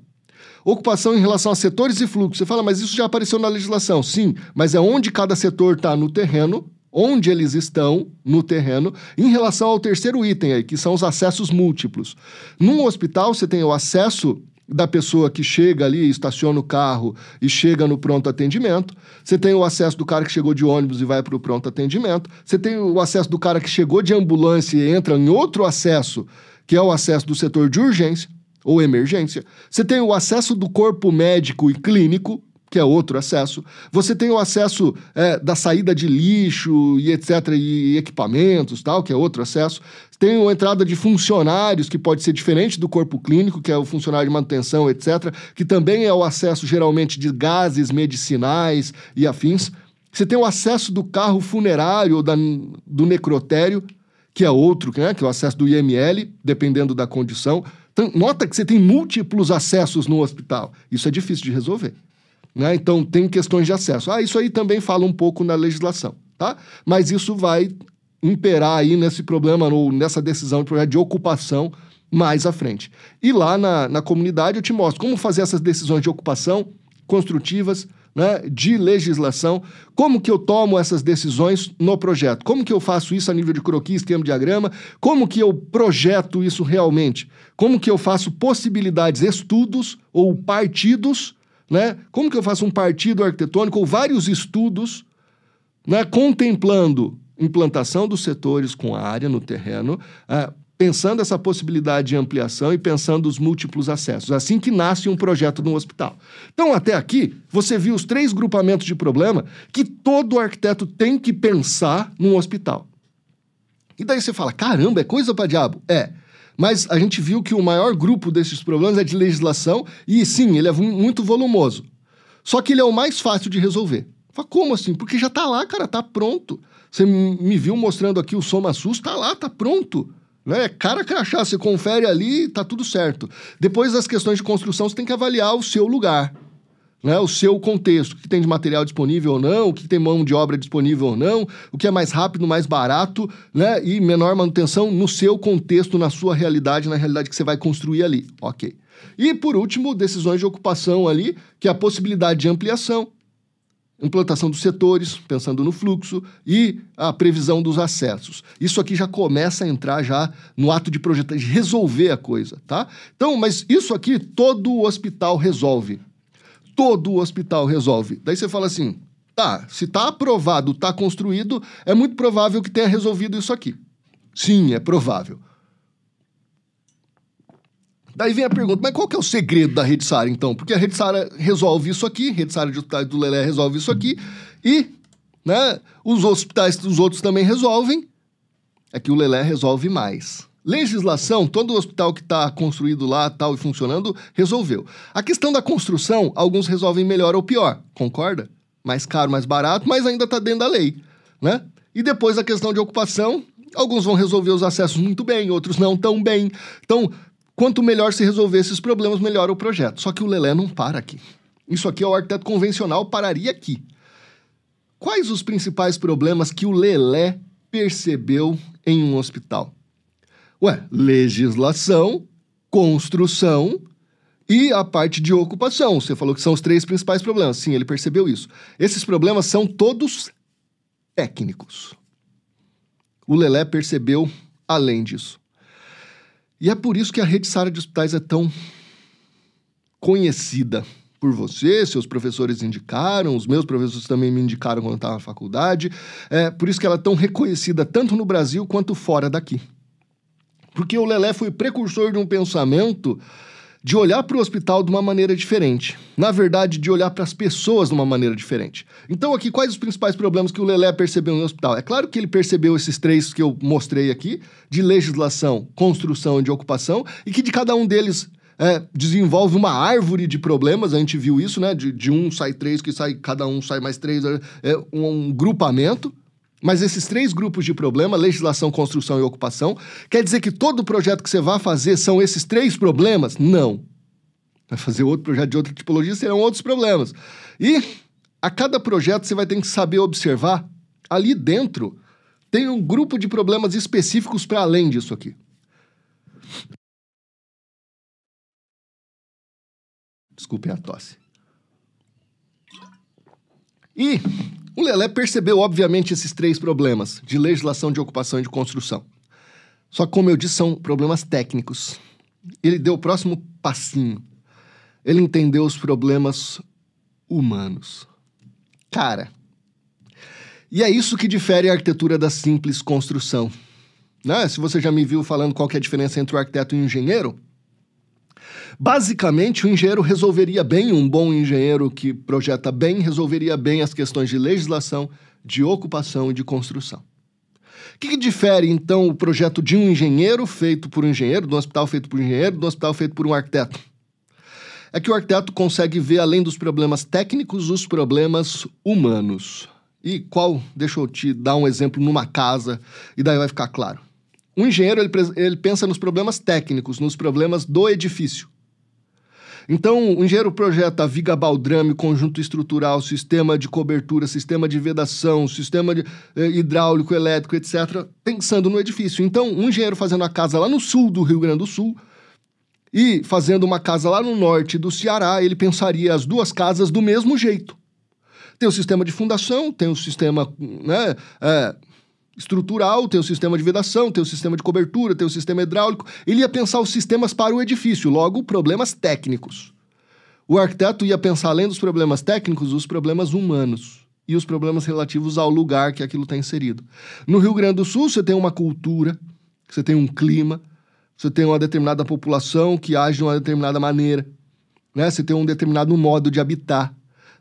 Ocupação em relação a setores e fluxos. Você fala, mas isso já apareceu na legislação. Sim, mas é onde cada setor está no terreno, onde eles estão no terreno, em relação ao terceiro item aí, que são os acessos múltiplos. Num hospital, você tem o acesso da pessoa que chega ali, estaciona o carro e chega no pronto atendimento. Você tem o acesso do cara que chegou de ônibus e vai para o pronto atendimento. Você tem o acesso do cara que chegou de ambulância e entra em outro acesso, que é o acesso do setor de urgência ou emergência. Você tem o acesso do corpo médico e clínico, que é outro acesso. Você tem o acesso é, da saída de lixo e etc. e equipamentos, tal, que é outro acesso. Tem a entrada de funcionários, que pode ser diferente do corpo clínico, que é o funcionário de manutenção, etc., que também é o acesso geralmente de gases medicinais e afins. Você tem o acesso do carro funerário ou da, do necrotério, que é outro, né, que é o acesso do IML, dependendo da condição. Então, nota que você tem múltiplos acessos no hospital. Isso é difícil de resolver. Né? Então, tem questões de acesso. Ah, isso aí também fala um pouco na legislação, tá? Mas isso vai imperar aí nesse problema, ou nessa decisão de ocupação mais à frente. E lá na, na comunidade eu te mostro como fazer essas decisões de ocupação construtivas, né, de legislação, como que eu tomo essas decisões no projeto, como que eu faço isso a nível de croquis, esquema, diagrama, como que eu projeto isso realmente, como que eu faço possibilidades, estudos ou partidos, né, como que eu faço um partido arquitetônico ou vários estudos, né, contemplando implantação dos setores com a área no terreno, ah, pensando essa possibilidade de ampliação e pensando os múltiplos acessos, assim que nasce um projeto no hospital. Então, até aqui, você viu os três grupamentos de problema que todo arquiteto tem que pensar num hospital. E daí você fala: caramba, é coisa para diabo? É. Mas a gente viu que o maior grupo desses problemas é de legislação, e sim, ele é muito volumoso. Só que ele é o mais fácil de resolver. Fala, como assim? Porque já está lá, cara, está pronto. Você me viu mostrando aqui o Soma SUS, está lá, está pronto. Né? É cara crachá, você confere ali, tá tudo certo. Depois das questões de construção, você tem que avaliar o seu lugar. Né, o seu contexto, o que tem de material disponível ou não, o que tem mão de obra disponível ou não, o que é mais rápido, mais barato né, e menor manutenção no seu contexto, na sua realidade, na realidade que você vai construir ali. Ok. E por último, decisões de ocupação ali, que é a possibilidade de ampliação, implantação dos setores, pensando no fluxo, e a previsão dos acessos. Isso aqui já começa a entrar já no ato de projetar, de resolver a coisa, tá? Então, mas isso aqui todo o hospital resolve. Todo o hospital resolve. Daí você fala assim, tá, se tá aprovado, tá construído, é muito provável que tenha resolvido isso aqui. Sim, é provável. Daí vem a pergunta, mas qual que é o segredo da Rede Sara, então? Porque a Rede Sara resolve isso aqui, a Rede Sara de Hospitais do Lelé resolve isso aqui, e né, os hospitais dos outros também resolvem, é que o Lelé resolve mais. Legislação, todo hospital que está construído lá, tal e funcionando, resolveu. A questão da construção, alguns resolvem melhor ou pior, concorda? Mais caro, mais barato, mas ainda está dentro da lei, né? E depois a questão de ocupação, alguns vão resolver os acessos muito bem, outros não tão bem. Então, Quanto melhor se resolver esses problemas, melhor o projeto. Só que o Lelé não para aqui. Isso aqui é o arquiteto convencional, pararia aqui. Quais os principais problemas que o Lelé percebeu em um hospital? Ué, legislação, construção e a parte de ocupação. Você falou que são os três principais problemas. Sim, ele percebeu isso. Esses problemas são todos técnicos. O Lelé percebeu além disso. E é por isso que a rede Sara de Hospitais é tão conhecida por você, seus professores indicaram, os meus professores também me indicaram quando eu estava na faculdade. É por isso que ela é tão reconhecida tanto no Brasil quanto fora daqui. Porque o Lelé foi precursor de um pensamento de olhar para o hospital de uma maneira diferente. Na verdade, de olhar para as pessoas de uma maneira diferente. Então, aqui, quais os principais problemas que o Lelé percebeu no hospital? É claro que ele percebeu esses três que eu mostrei aqui: de legislação, construção e de ocupação, e que de cada um deles é, desenvolve uma árvore de problemas, a gente viu isso, né? De, de, um sai três, que sai, cada um sai mais três, é, é um, um grupamento. Mas esses três grupos de problema, legislação, construção e ocupação, quer dizer que todo projeto que você vai fazer são esses três problemas? Não. Vai fazer outro projeto de outra tipologia, serão outros problemas. E a cada projeto você vai ter que saber observar ali dentro tem um grupo de problemas específicos para além disso aqui. Desculpem a tosse. E o Lelé percebeu, obviamente, esses três problemas de legislação de ocupação e de construção. Só que, como eu disse, são problemas técnicos. Ele deu o próximo passinho. Ele entendeu os problemas humanos. Cara. E é isso que difere a arquitetura da simples construção. Né? Se você já me viu falando qual é a diferença entre o arquiteto e o engenheiro, Basicamente, o engenheiro resolveria bem, um bom engenheiro que projeta bem, resolveria bem as questões de legislação, de ocupação e de construção. O que, que, difere, então, o projeto de um engenheiro feito por um engenheiro, do hospital feito por um engenheiro, do hospital feito por um arquiteto? É que o arquiteto consegue ver, além dos problemas técnicos, os problemas humanos. E qual? Deixa eu te dar um exemplo numa casa, e daí vai ficar claro. O engenheiro ele, ele pensa nos problemas técnicos, nos problemas do edifício. Então, o engenheiro projeta viga baldrame, conjunto estrutural, sistema de cobertura, sistema de vedação, sistema de, eh, hidráulico, elétrico, etc., pensando no edifício. Então, um engenheiro fazendo a casa lá no sul do Rio Grande do Sul e fazendo uma casa lá no norte do Ceará, ele pensaria as duas casas do mesmo jeito. Tem o sistema de fundação, tem o sistema né, é, estrutural, tem o sistema de vedação, tem o sistema de cobertura, tem o sistema hidráulico. Ele ia pensar os sistemas para o edifício, logo, problemas técnicos. O arquiteto ia pensar, além dos problemas técnicos, os problemas humanos e os problemas relativos ao lugar que aquilo está inserido. No Rio Grande do Sul, você tem uma cultura, você tem um clima, você tem uma determinada população que age de uma determinada maneira, né? você tem um determinado modo de habitar.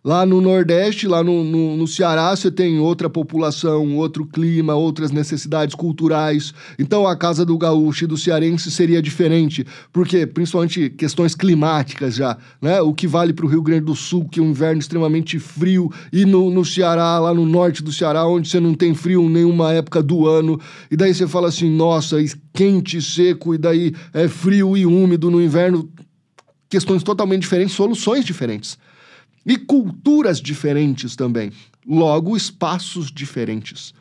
Lá no Nordeste, lá no, no, no, Ceará, você tem outra população, outro clima, outras necessidades culturais. Então a casa do gaúcho e do cearense seria diferente, porque principalmente questões climáticas já, né? O que vale para o Rio Grande do Sul, que é um inverno extremamente frio, e no, no Ceará, lá no norte do Ceará, onde você não tem frio em nenhuma época do ano. E daí você fala assim, nossa, é quente, seco, e daí é frio e úmido no inverno. Questões totalmente diferentes, soluções diferentes. E culturas diferentes também. Logo, espaços diferentes.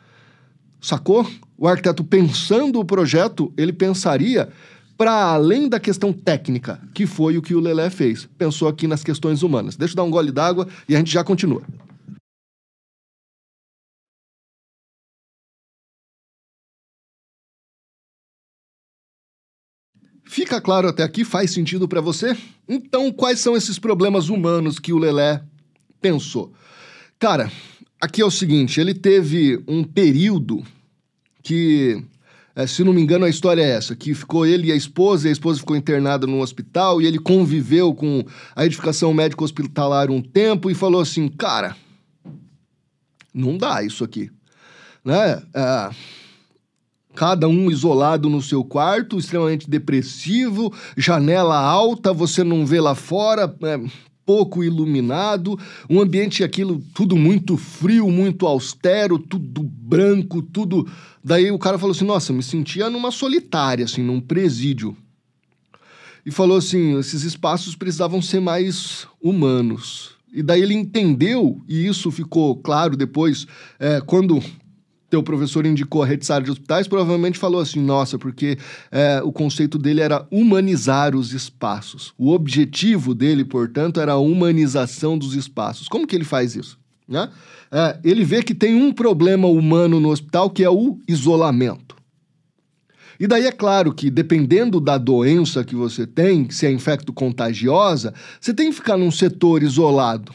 Sacou? O arquiteto pensando o projeto, ele pensaria para além da questão técnica, que foi o que o Lelé fez. Pensou aqui nas questões humanas. Deixa eu dar um gole d'água e a gente já continua. Fica claro até aqui? Faz sentido para você? Então, quais são esses problemas humanos que o Lelé pensou? Cara, aqui é o seguinte: ele teve um período que, eh, se não me engano, a história é essa: que ficou ele e a esposa, e a esposa ficou internada no hospital, e ele conviveu com a edificação médico-hospitalar um tempo e falou assim, cara, não dá isso aqui. Né? Ah, Cada um isolado no seu quarto, extremamente depressivo, janela alta, você não vê lá fora, é, pouco iluminado, um ambiente aquilo tudo muito frio, muito austero, tudo branco, tudo. Daí o cara falou assim: "Nossa, me sentia numa solitária assim, num presídio". E falou assim: "Esses espaços precisavam ser mais humanos". E daí ele entendeu, e isso ficou claro depois, é, quando teu professor indicou a rede sala de hospitais, provavelmente falou assim, nossa, porque é, o conceito dele era humanizar os espaços. O objetivo dele, portanto, era a humanização dos espaços. Como que ele faz isso? Né? É, ele vê que tem um problema humano no hospital, que é o isolamento. E daí é claro que, dependendo da doença que você tem, se é infecto contagiosa, você tem que ficar num setor isolado.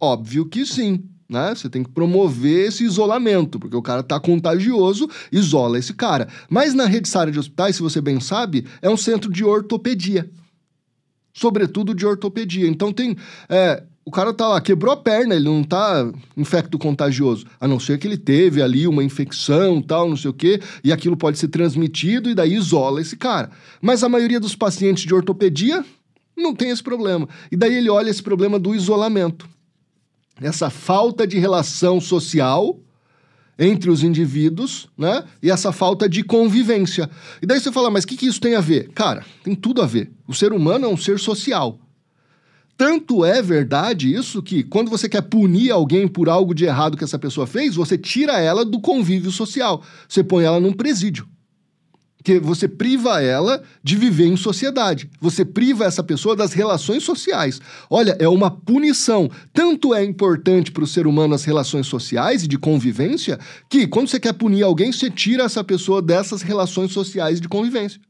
Óbvio que sim. Né? Você tem que promover esse isolamento, porque o cara tá contagioso, isola esse cara. Mas na rede de hospitais, se você bem sabe, é um centro de ortopedia. Sobretudo de ortopedia. Então tem. É, o cara tá lá, quebrou a perna, ele não tá infecto contagioso. A não ser que ele teve ali uma infecção, tal, não sei o quê, e aquilo pode ser transmitido e daí isola esse cara. Mas a maioria dos pacientes de ortopedia não tem esse problema. E daí ele olha esse problema do isolamento essa falta de relação social entre os indivíduos, né? E essa falta de convivência. E daí você fala, mas o que, que isso tem a ver? Cara, tem tudo a ver. O ser humano é um ser social. Tanto é verdade isso que quando você quer punir alguém por algo de errado que essa pessoa fez, você tira ela do convívio social. Você põe ela num presídio que você priva ela de viver em sociedade. Você priva essa pessoa das relações sociais. Olha, é uma punição. Tanto é importante para o ser humano as relações sociais e de convivência, que quando você quer punir alguém, você tira essa pessoa dessas relações sociais de convivência.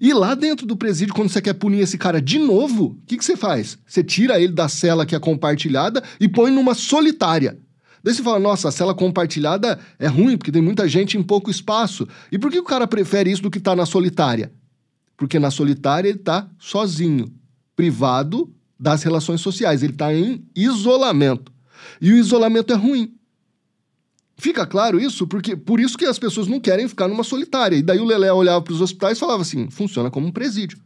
E lá dentro do presídio, quando você quer punir esse cara de novo, o que, que você faz? Você tira ele da cela que é compartilhada e põe numa solitária. Daí você fala, nossa, a cela compartilhada é ruim, porque tem muita gente em pouco espaço. E por que o cara prefere isso do que estar tá na solitária? Porque na solitária ele está sozinho, privado das relações sociais, ele está em isolamento. E o isolamento é ruim. Fica claro isso? Porque por isso que as pessoas não querem ficar numa solitária. E daí o Lelé olhava para os hospitais e falava assim: funciona como um presídio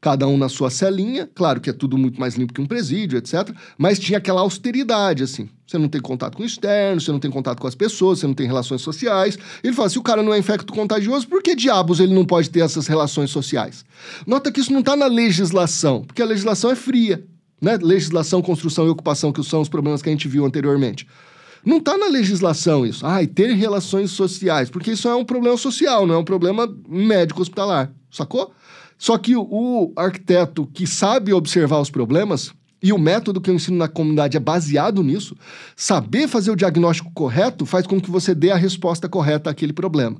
cada um na sua celinha, claro que é tudo muito mais limpo que um presídio, etc. Mas tinha aquela austeridade, assim. Você não tem contato com o externo, você não tem contato com as pessoas, você não tem relações sociais. Ele fala: se assim, o cara não é infecto contagioso, por que diabos ele não pode ter essas relações sociais? Nota que isso não está na legislação, porque a legislação é fria. Né? Legislação, construção e ocupação, que são os problemas que a gente viu anteriormente. Não está na legislação isso. Ai, ter relações sociais, porque isso é um problema social, não é um problema médico hospitalar. Sacou? Só que o arquiteto que sabe observar os problemas e o método que eu ensino na comunidade é baseado nisso, saber fazer o diagnóstico correto faz com que você dê a resposta correta àquele problema.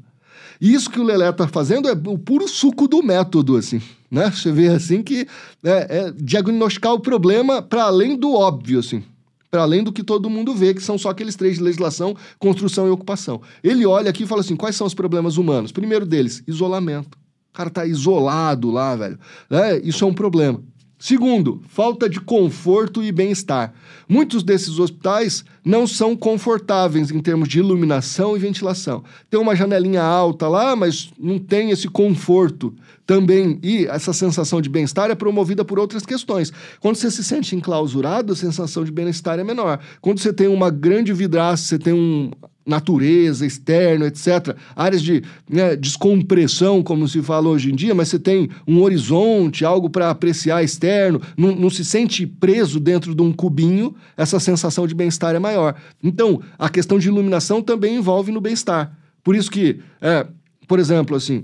E isso que o Lelé está fazendo é o puro suco do método, assim. Né? Você vê assim que é, é diagnosticar o problema para além do óbvio, assim. Para além do que todo mundo vê, que são só aqueles três de legislação, construção e ocupação. Ele olha aqui e fala assim: quais são os problemas humanos? Primeiro deles, isolamento. O cara tá isolado lá, velho. É, isso é um problema. Segundo, falta de conforto e bem-estar. Muitos desses hospitais não são confortáveis em termos de iluminação e ventilação. Tem uma janelinha alta lá, mas não tem esse conforto também. E essa sensação de bem-estar é promovida por outras questões. Quando você se sente enclausurado, a sensação de bem-estar é menor. Quando você tem uma grande vidraça, você tem um natureza, externo, etc. Áreas de né, descompressão, como se fala hoje em dia, mas você tem um horizonte, algo para apreciar externo, não, não, se sente preso dentro de um cubinho, essa sensação de bem-estar é maior. Então, a questão de iluminação também envolve no bem-estar. Por isso que, é, por exemplo, assim,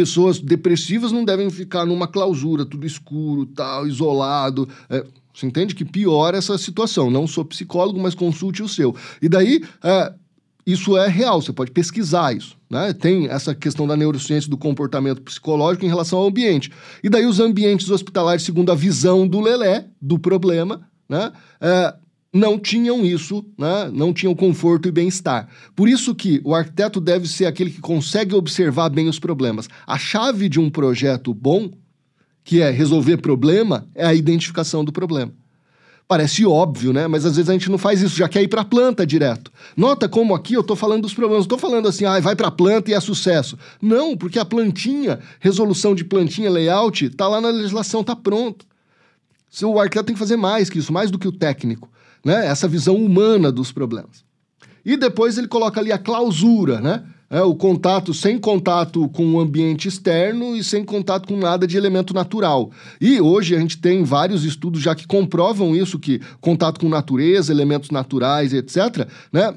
pessoas depressivas não devem ficar numa clausura, tudo escuro, tal, isolado. É, você entende que piora essa situação. Não sou psicólogo, mas consulte o seu. E daí, é, isso é real, você pode pesquisar isso. Né? Tem essa questão da neurociência do comportamento psicológico em relação ao ambiente. E daí, os ambientes hospitalares, segundo a visão do Lelé, do problema, né? É, não tinham isso, né? não tinham conforto e bem-estar. Por isso que o arquiteto deve ser aquele que consegue observar bem os problemas. A chave de um projeto bom, que é resolver problema, é a identificação do problema. Parece óbvio, né? Mas às vezes a gente não faz isso, já quer ir para a planta direto. Nota como aqui eu estou falando dos problemas, estou falando assim, ah, vai para a planta e é sucesso. Não, porque a plantinha, resolução de plantinha, layout, está lá na legislação, está pronto. O arquiteto tem que fazer mais que isso, mais do que o técnico né? essa visão humana dos problemas. E depois ele coloca ali a clausura, né? É, o contato sem contato com o ambiente externo e sem contato com nada de elemento natural. E hoje a gente tem vários estudos já que comprovam isso, que contato com natureza, elementos naturais, etc., né?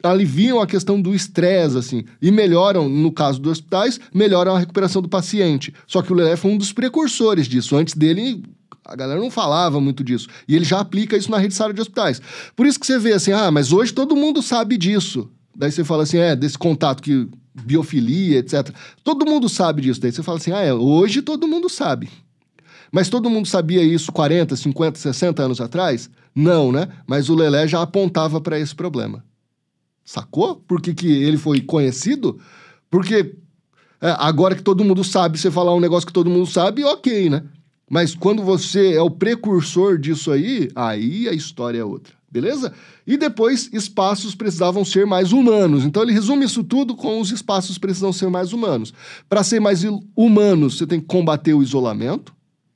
aliviam a questão do estresse, assim, e melhoram, no caso dos hospitais, melhoram a recuperação do paciente. Só que o Lelé foi um dos precursores disso. Antes dele, a galera não falava muito disso. E ele já aplica isso na rede sala de hospitais. Por isso que você vê assim, ah, mas hoje todo mundo sabe disso. Daí você fala assim, é, desse contato que biofilia, etc. Todo mundo sabe disso. Daí você fala assim, ah, é, hoje todo mundo sabe. Mas todo mundo sabia isso 40, 50, 60 anos atrás? Não, né? Mas o Lelé já apontava para esse problema. Sacou? Por que, que ele foi conhecido? Porque é, agora que todo mundo sabe, você falar um negócio que todo mundo sabe, ok, né? Mas quando você é o precursor disso aí, aí a história é outra. Beleza? E depois, espaços precisavam ser mais humanos. Então, ele resume isso tudo com os espaços precisam ser mais humanos. Para ser mais humanos, você tem que combater o isolamento,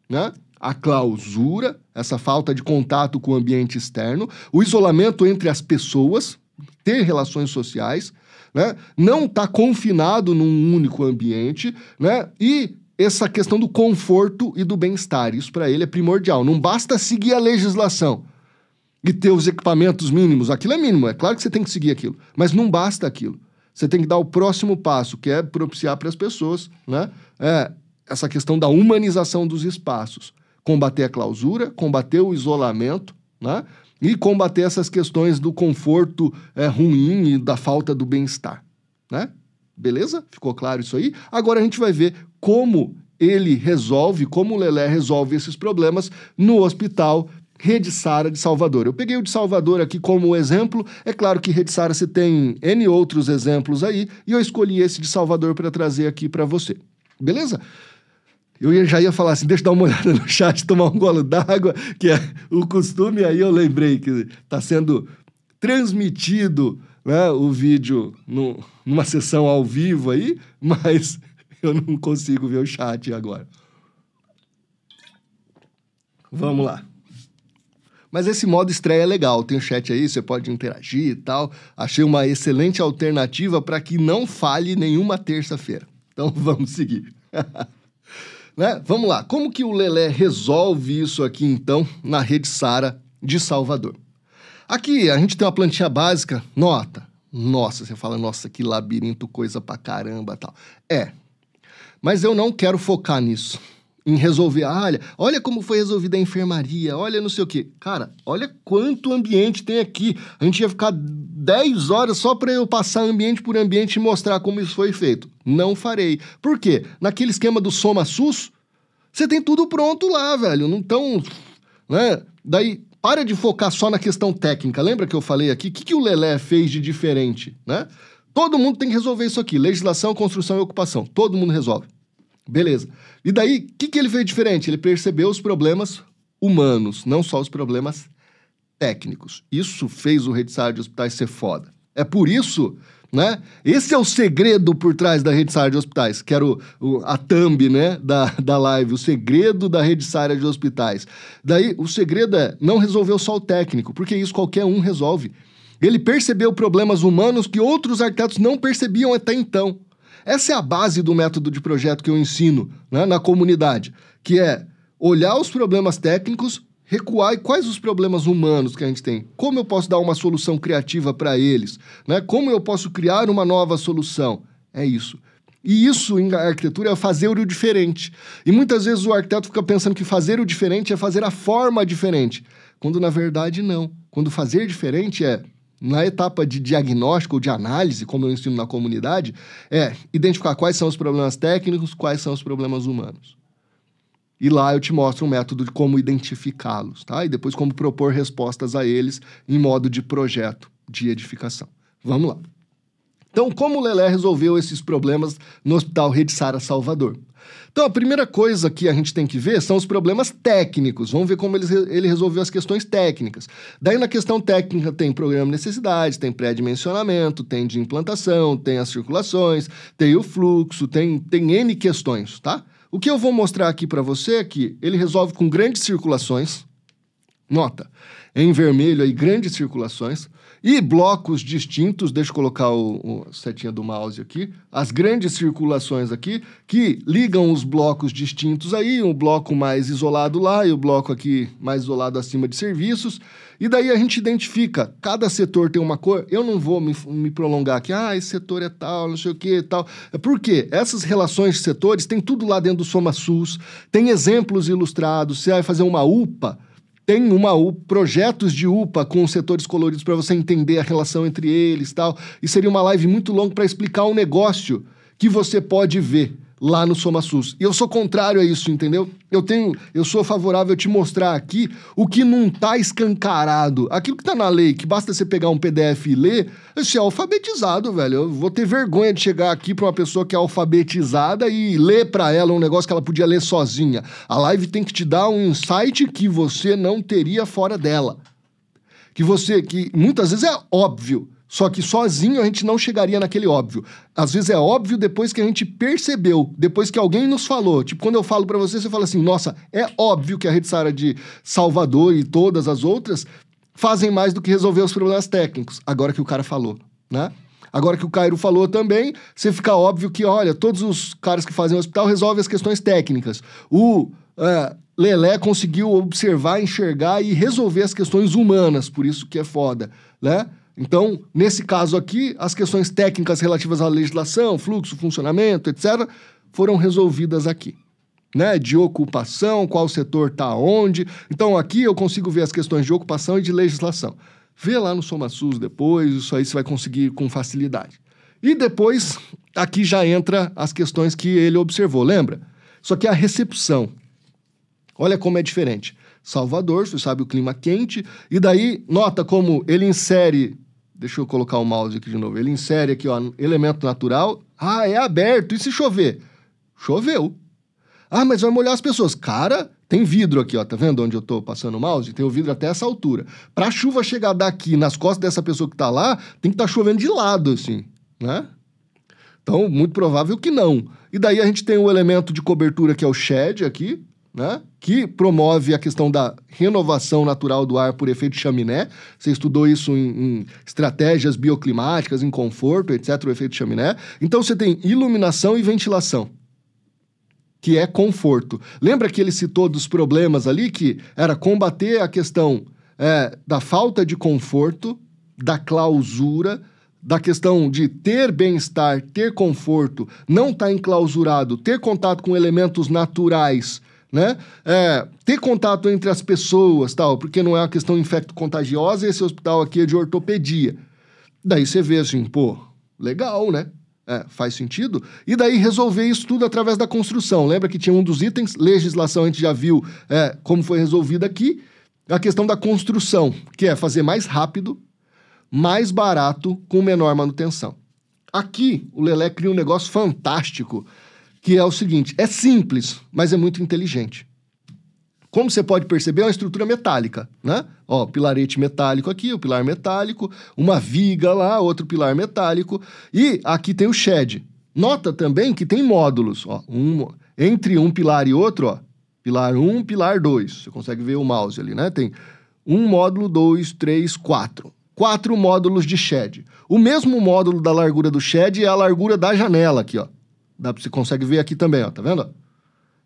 né? a clausura, essa falta de contato com o ambiente externo, o isolamento entre as pessoas, ter relações sociais, né? não estar tá confinado num único ambiente né? e essa questão do conforto e do bem-estar. Isso para ele é primordial. Não basta seguir a legislação e ter os equipamentos mínimos. Aquilo é mínimo, é claro que você tem que seguir aquilo, mas não basta aquilo. Você tem que dar o próximo passo, que é propiciar para as pessoas né? É, essa questão da humanização dos espaços. Combater a clausura, combater o isolamento né? e combater essas questões do conforto é, ruim e da falta do bem-estar. Né? Beleza? Ficou claro isso aí? Agora a gente vai ver como ele resolve, como o Lelé resolve esses problemas no hospital Rede Sara de Salvador. Eu peguei o de Salvador aqui como exemplo. É claro que Rede Sara se tem N outros exemplos aí, e eu escolhi esse de Salvador para trazer aqui para você. Beleza? Eu já ia falar assim, deixa eu dar uma olhada no chat, tomar um golo d'água, que é o costume, aí eu lembrei que está sendo transmitido né, o vídeo no, numa sessão ao vivo aí, mas Eu não consigo ver o chat agora. Vamos lá. Mas esse modo estreia é legal, tem o chat aí, você pode interagir e tal. Achei uma excelente alternativa para que não falhe nenhuma terça-feira. Então vamos seguir. né? Vamos lá. Como que o Lelé resolve isso aqui então na rede Sara de Salvador? Aqui a gente tem uma plantinha básica, nota. Nossa, você fala, nossa, que labirinto, coisa pra caramba tal. É, mas eu não quero focar nisso. Em resolver, ah, olha, olha como foi resolvida a enfermaria, olha não sei o quê. Cara, olha quanto ambiente tem aqui. A gente ia ficar 10 horas só para eu passar ambiente por ambiente e mostrar como isso foi feito. Não farei. Por quê? Naquele esquema do soma SUS, você tem tudo pronto lá, velho. Não tão. Né? Daí, para de focar só na questão técnica. Lembra que eu falei aqui? O que, que o Lelé fez de diferente, né? Todo mundo tem que resolver isso aqui: legislação, construção e ocupação. Todo mundo resolve. Beleza. E daí, o que, que ele fez diferente? Ele percebeu os problemas humanos, não só os problemas técnicos. Isso fez o rede de hospitais ser foda. É por isso, né? Esse é o segredo por trás da rede de hospitais, que era o, o, a thumb, né, da, da live, o segredo da rede de hospitais. Daí, o segredo é, não resolveu só o técnico, porque isso qualquer um resolve. Ele percebeu problemas humanos que outros arquitetos não percebiam até então. Essa é a base do método de projeto que eu ensino né, na comunidade, que é olhar os problemas técnicos, recuar e quais os problemas humanos que a gente tem, como eu posso dar uma solução criativa para eles, né, como eu posso criar uma nova solução. É isso. E isso em arquitetura é fazer o diferente. E muitas vezes o arquiteto fica pensando que fazer o diferente é fazer a forma diferente, quando na verdade não. Quando fazer diferente é na etapa de diagnóstico ou de análise, como eu ensino na comunidade, é identificar quais são os problemas técnicos, quais são os problemas humanos. E lá eu te mostro um método de como identificá-los, tá? E depois como propor respostas a eles em modo de projeto de edificação. Vamos lá. Então, como o Lelé resolveu esses problemas no Hospital Rede Sara Salvador? Então, a primeira coisa que a gente tem que ver são os problemas técnicos. Vamos ver como ele, ele resolveu as questões técnicas. Daí, na questão técnica, tem programa de necessidade, tem pré-dimensionamento, tem de implantação, tem as circulações, tem o fluxo, tem, tem N questões, tá? O que eu vou mostrar aqui para você é que ele resolve com grandes circulações. Nota, em vermelho aí, grandes circulações e blocos distintos. Deixa eu colocar o, o setinha do mouse aqui. As grandes circulações aqui que ligam os blocos distintos aí, um bloco mais isolado lá e o bloco aqui mais isolado acima de serviços. E daí a gente identifica, cada setor tem uma cor. Eu não vou me, me prolongar aqui, ah, esse setor é tal, não sei o que tal. É por quê? Essas relações de setores tem tudo lá dentro do SomaSUS, tem exemplos ilustrados. Você vai fazer uma UPA, tem uma U, projetos de UPA com os setores coloridos para você entender a relação entre eles tal. E seria uma live muito longa para explicar um negócio que você pode ver lá no SomaSus. E eu sou contrário a isso, entendeu? Eu tenho, eu sou favorável a te mostrar aqui o que não tá escancarado. Aquilo que tá na lei, que basta você pegar um PDF e ler, Você é alfabetizado, velho. Eu vou ter vergonha de chegar aqui para uma pessoa que é alfabetizada e ler para ela um negócio que ela podia ler sozinha. A live tem que te dar um insight que você não teria fora dela. Que você que muitas vezes é óbvio, só que sozinho a gente não chegaria naquele óbvio. Às vezes é óbvio depois que a gente percebeu, depois que alguém nos falou. Tipo, quando eu falo para você, você fala assim: nossa, é óbvio que a rede Sara de Salvador e todas as outras fazem mais do que resolver os problemas técnicos. Agora que o cara falou, né? Agora que o Cairo falou também, você fica óbvio que, olha, todos os caras que fazem o hospital resolvem as questões técnicas. O uh, Lelé conseguiu observar, enxergar e resolver as questões humanas, por isso que é foda, né? Então, nesse caso aqui, as questões técnicas relativas à legislação, fluxo, funcionamento, etc., foram resolvidas aqui. Né, de ocupação, qual setor está onde. Então, aqui eu consigo ver as questões de ocupação e de legislação. Vê lá no SomaSUS depois, isso aí você vai conseguir com facilidade. E depois, aqui já entra as questões que ele observou, lembra? Só que a recepção. Olha como é diferente. Salvador, você sabe o clima quente, e daí nota como ele insere Deixa eu colocar o mouse aqui de novo. Ele insere aqui, ó, elemento natural. Ah, é aberto. E se chover? Choveu. Ah, mas vai molhar as pessoas. Cara, tem vidro aqui, ó. Tá vendo onde eu tô passando o mouse? Tem o vidro até essa altura. Pra chuva chegar daqui nas costas dessa pessoa que tá lá, tem que estar tá chovendo de lado, assim, né? Então, muito provável que não. E daí a gente tem o elemento de cobertura que é o shed aqui, né? que promove a questão da renovação natural do ar por efeito chaminé. Você estudou isso em, em, estratégias bioclimáticas, em conforto, etc., o efeito chaminé. Então você tem iluminação e ventilação, que é conforto. Lembra que ele citou dos problemas ali, que era combater a questão é, da falta de conforto, da clausura, da questão de ter bem-estar, ter conforto, não estar tá enclausurado, ter contato com elementos naturais né? É, ter contato entre as pessoas, tal, porque não é uma questão infecto-contagiosa, esse hospital aqui é de ortopedia. Daí você vê assim, pô, legal, né? É, faz sentido? E daí resolver isso tudo através da construção. Lembra que tinha um dos itens, legislação, a gente já viu é, como foi resolvida aqui. A questão da construção, que é fazer mais rápido, mais barato, com menor manutenção. Aqui, o Lelé cria um negócio fantástico que é o seguinte: é simples, mas é muito inteligente. Como você pode perceber, é uma estrutura metálica, né? Ó, pilarete metálico aqui, o pilar metálico, uma viga lá, outro pilar metálico, e aqui tem o shed. Nota também que tem módulos, ó, um, entre um pilar e outro, ó, pilar 1, um, pilar 2. Você consegue ver o mouse ali, né? Tem um módulo, dois, três, quatro. Quatro módulos de shed. O mesmo módulo da largura do shed é a largura da janela aqui, ó. Dá, você consegue ver aqui também, ó, tá vendo?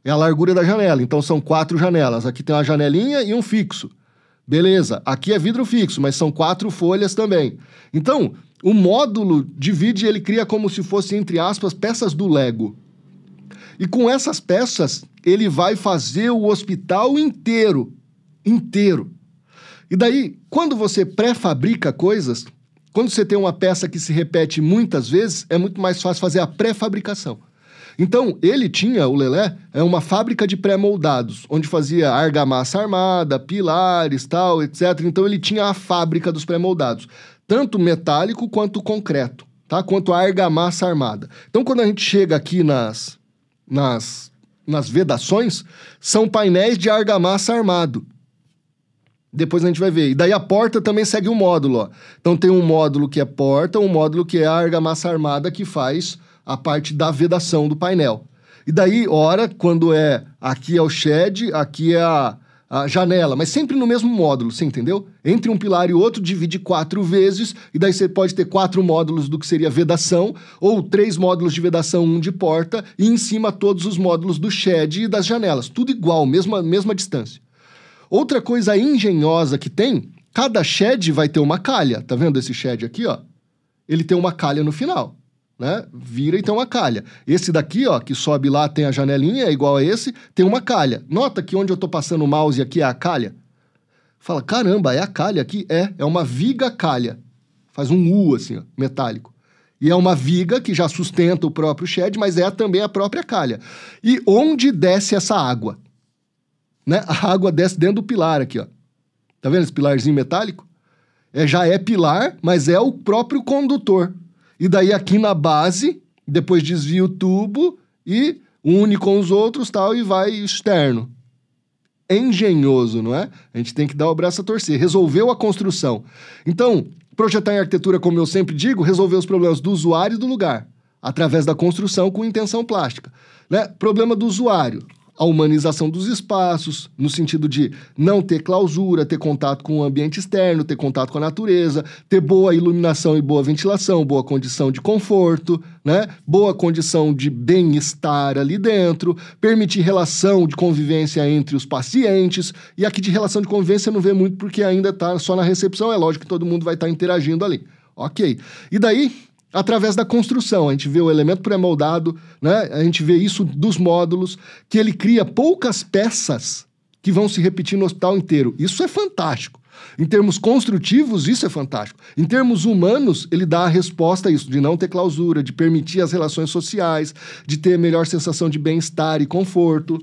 É a largura da janela, então são quatro janelas. Aqui tem uma janelinha e um fixo. Beleza, aqui é vidro fixo, mas são quatro folhas também. Então, o módulo divide ele cria como se fosse, entre aspas, peças do Lego. E com essas peças, ele vai fazer o hospital inteiro. Inteiro. E daí, quando você pré-fabrica coisas, quando você tem uma peça que se repete muitas vezes, é muito mais fácil fazer a pré-fabricação. Então, ele tinha, o Lelé, é uma fábrica de pré-moldados, onde fazia argamassa armada, pilares, tal, etc. Então, ele tinha a fábrica dos pré-moldados, tanto metálico quanto concreto, tá? Quanto a argamassa armada. Então, quando a gente chega aqui nas nas nas vedações, são painéis de argamassa armado. Depois a gente vai ver. E daí a porta também segue o um módulo. Ó. Então tem um módulo que é porta, um módulo que é a argamassa armada que faz a parte da vedação do painel. E daí, ora, quando é aqui é o shed, aqui é a, a janela, mas sempre no mesmo módulo, você entendeu? Entre um pilar e outro, divide quatro vezes, e daí você pode ter quatro módulos do que seria vedação, ou três módulos de vedação, um de porta, e em cima todos os módulos do shed e das janelas, tudo igual, mesma, mesma distância. Outra coisa engenhosa que tem, cada shed vai ter uma calha. Tá vendo esse shed aqui, ó? Ele tem uma calha no final, né? Vira e tem uma calha. Esse daqui, ó, que sobe lá, tem a janelinha, é igual a esse, tem uma calha. Nota que onde eu tô passando o mouse aqui é a calha. Fala, caramba, é a calha aqui? É, é uma viga calha. Faz um U, assim, ó, metálico. E é uma viga que já sustenta o próprio shed, mas é também a própria calha. E onde desce essa água? né? A água desce dentro do pilar aqui, ó. Tá vendo esse pilarzinho metálico? É, já é pilar, mas é o próprio condutor. E daí aqui na base, depois desvia o tubo e une com os outros tal e vai externo. É engenhoso, não é? A gente tem que dar o braço a torcer. Resolveu a construção. Então, projetar em arquitetura, como eu sempre digo, resolver os problemas do usuário e do lugar, através da construção com intenção plástica. Né? Problema do usuário a humanização dos espaços, no sentido de não ter clausura, ter contato com o ambiente externo, ter contato com a natureza, ter boa iluminação e boa ventilação, boa condição de conforto, né? boa condição de bem-estar ali dentro, permitir relação de convivência entre os pacientes. E aqui de relação de convivência não vê muito porque ainda está só na recepção, é lógico que todo mundo vai estar tá interagindo ali. Ok. E daí, através da construção. A gente vê o elemento pré-moldado, né? a gente vê isso dos módulos, que ele cria poucas peças que vão se repetir no hospital inteiro. Isso é fantástico. Em termos construtivos, isso é fantástico. Em termos humanos, ele dá a resposta a isso, de não ter clausura, de permitir as relações sociais, de ter melhor sensação de bem-estar e conforto,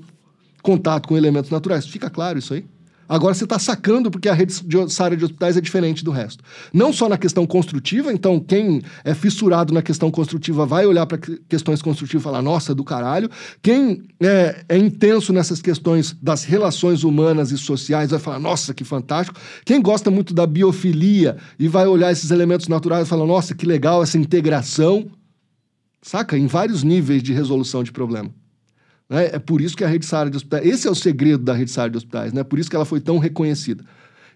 contato com elementos naturais. Fica claro isso aí? Agora você está sacando porque a rede de área de hospitais é diferente do resto. Não só na questão construtiva, então quem é fissurado na questão construtiva vai olhar para questões construtivas e falar, nossa, é do caralho. Quem é, é, intenso nessas questões das relações humanas e sociais vai falar, nossa, que fantástico. Quem gosta muito da biofilia e vai olhar esses elementos naturais e falar, nossa, que legal essa integração. Saca? Em vários níveis de resolução de problema. Né? É por isso que a rede Saara de hospitais. Esse é o segredo da rede Saara de hospitais, né? Por isso que ela foi tão reconhecida.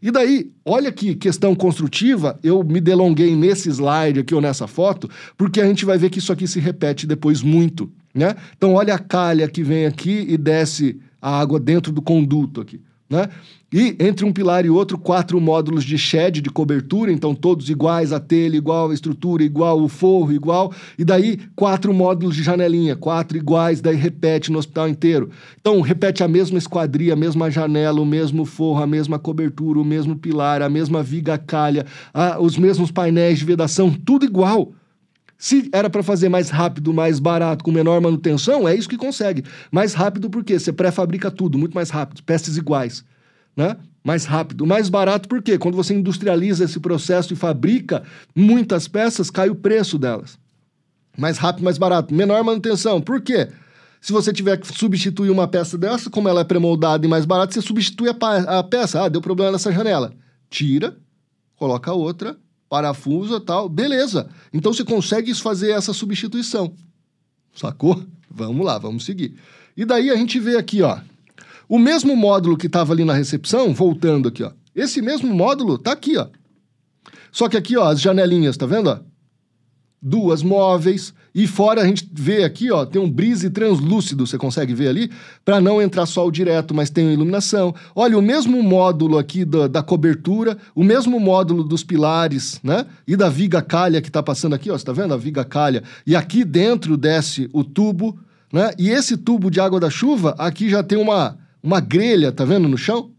E daí, olha que questão construtiva, eu me delonguei nesse slide aqui ou nessa foto, porque a gente vai ver que isso aqui se repete depois muito, né? Então olha a calha que vem aqui e desce a água dentro do conduto aqui, né? E entre um pilar e outro, quatro módulos de shed, de cobertura, então todos iguais, a telha igual, a estrutura igual, o forro igual, e daí quatro módulos de janelinha, quatro iguais, daí repete no hospital inteiro. Então repete a mesma esquadria, a mesma janela, o mesmo forro, a mesma cobertura, o mesmo pilar, a mesma viga calha, a, os mesmos painéis de vedação, tudo igual. Se era para fazer mais rápido, mais barato, com menor manutenção, é isso que consegue. Mais rápido porque você pré-fabrica tudo, muito mais rápido, peças iguais né? mais rápido, mais barato, por quê? Quando você industrializa esse processo e fabrica muitas peças, cai o preço delas. Mais rápido, mais barato, menor manutenção. Por quê? Se você tiver que substituir uma peça dessa, como ela é premoldada e mais barata, você substitui a, a peça. Ah, deu problema nessa janela. Tira, coloca outra, parafusa tal, beleza. Então você consegue fazer essa substituição. Sacou? Vamos lá, vamos seguir. E daí a gente vê aqui, ó. O mesmo módulo que estava ali na recepção, voltando aqui, ó. Esse mesmo módulo tá aqui, ó. Só que aqui, ó, as janelinhas, tá vendo, ó? Duas móveis e fora a gente vê aqui, ó, tem um brise translúcido, você consegue ver ali, para não entrar sol direto, mas tem iluminação. Olha o mesmo módulo aqui da, da cobertura, o mesmo módulo dos pilares, né? E da viga calha que tá passando aqui, ó, você tá vendo a viga calha? E aqui dentro desce o tubo, né? E esse tubo de água da chuva, aqui já tem uma uma grelha, tá vendo no chão?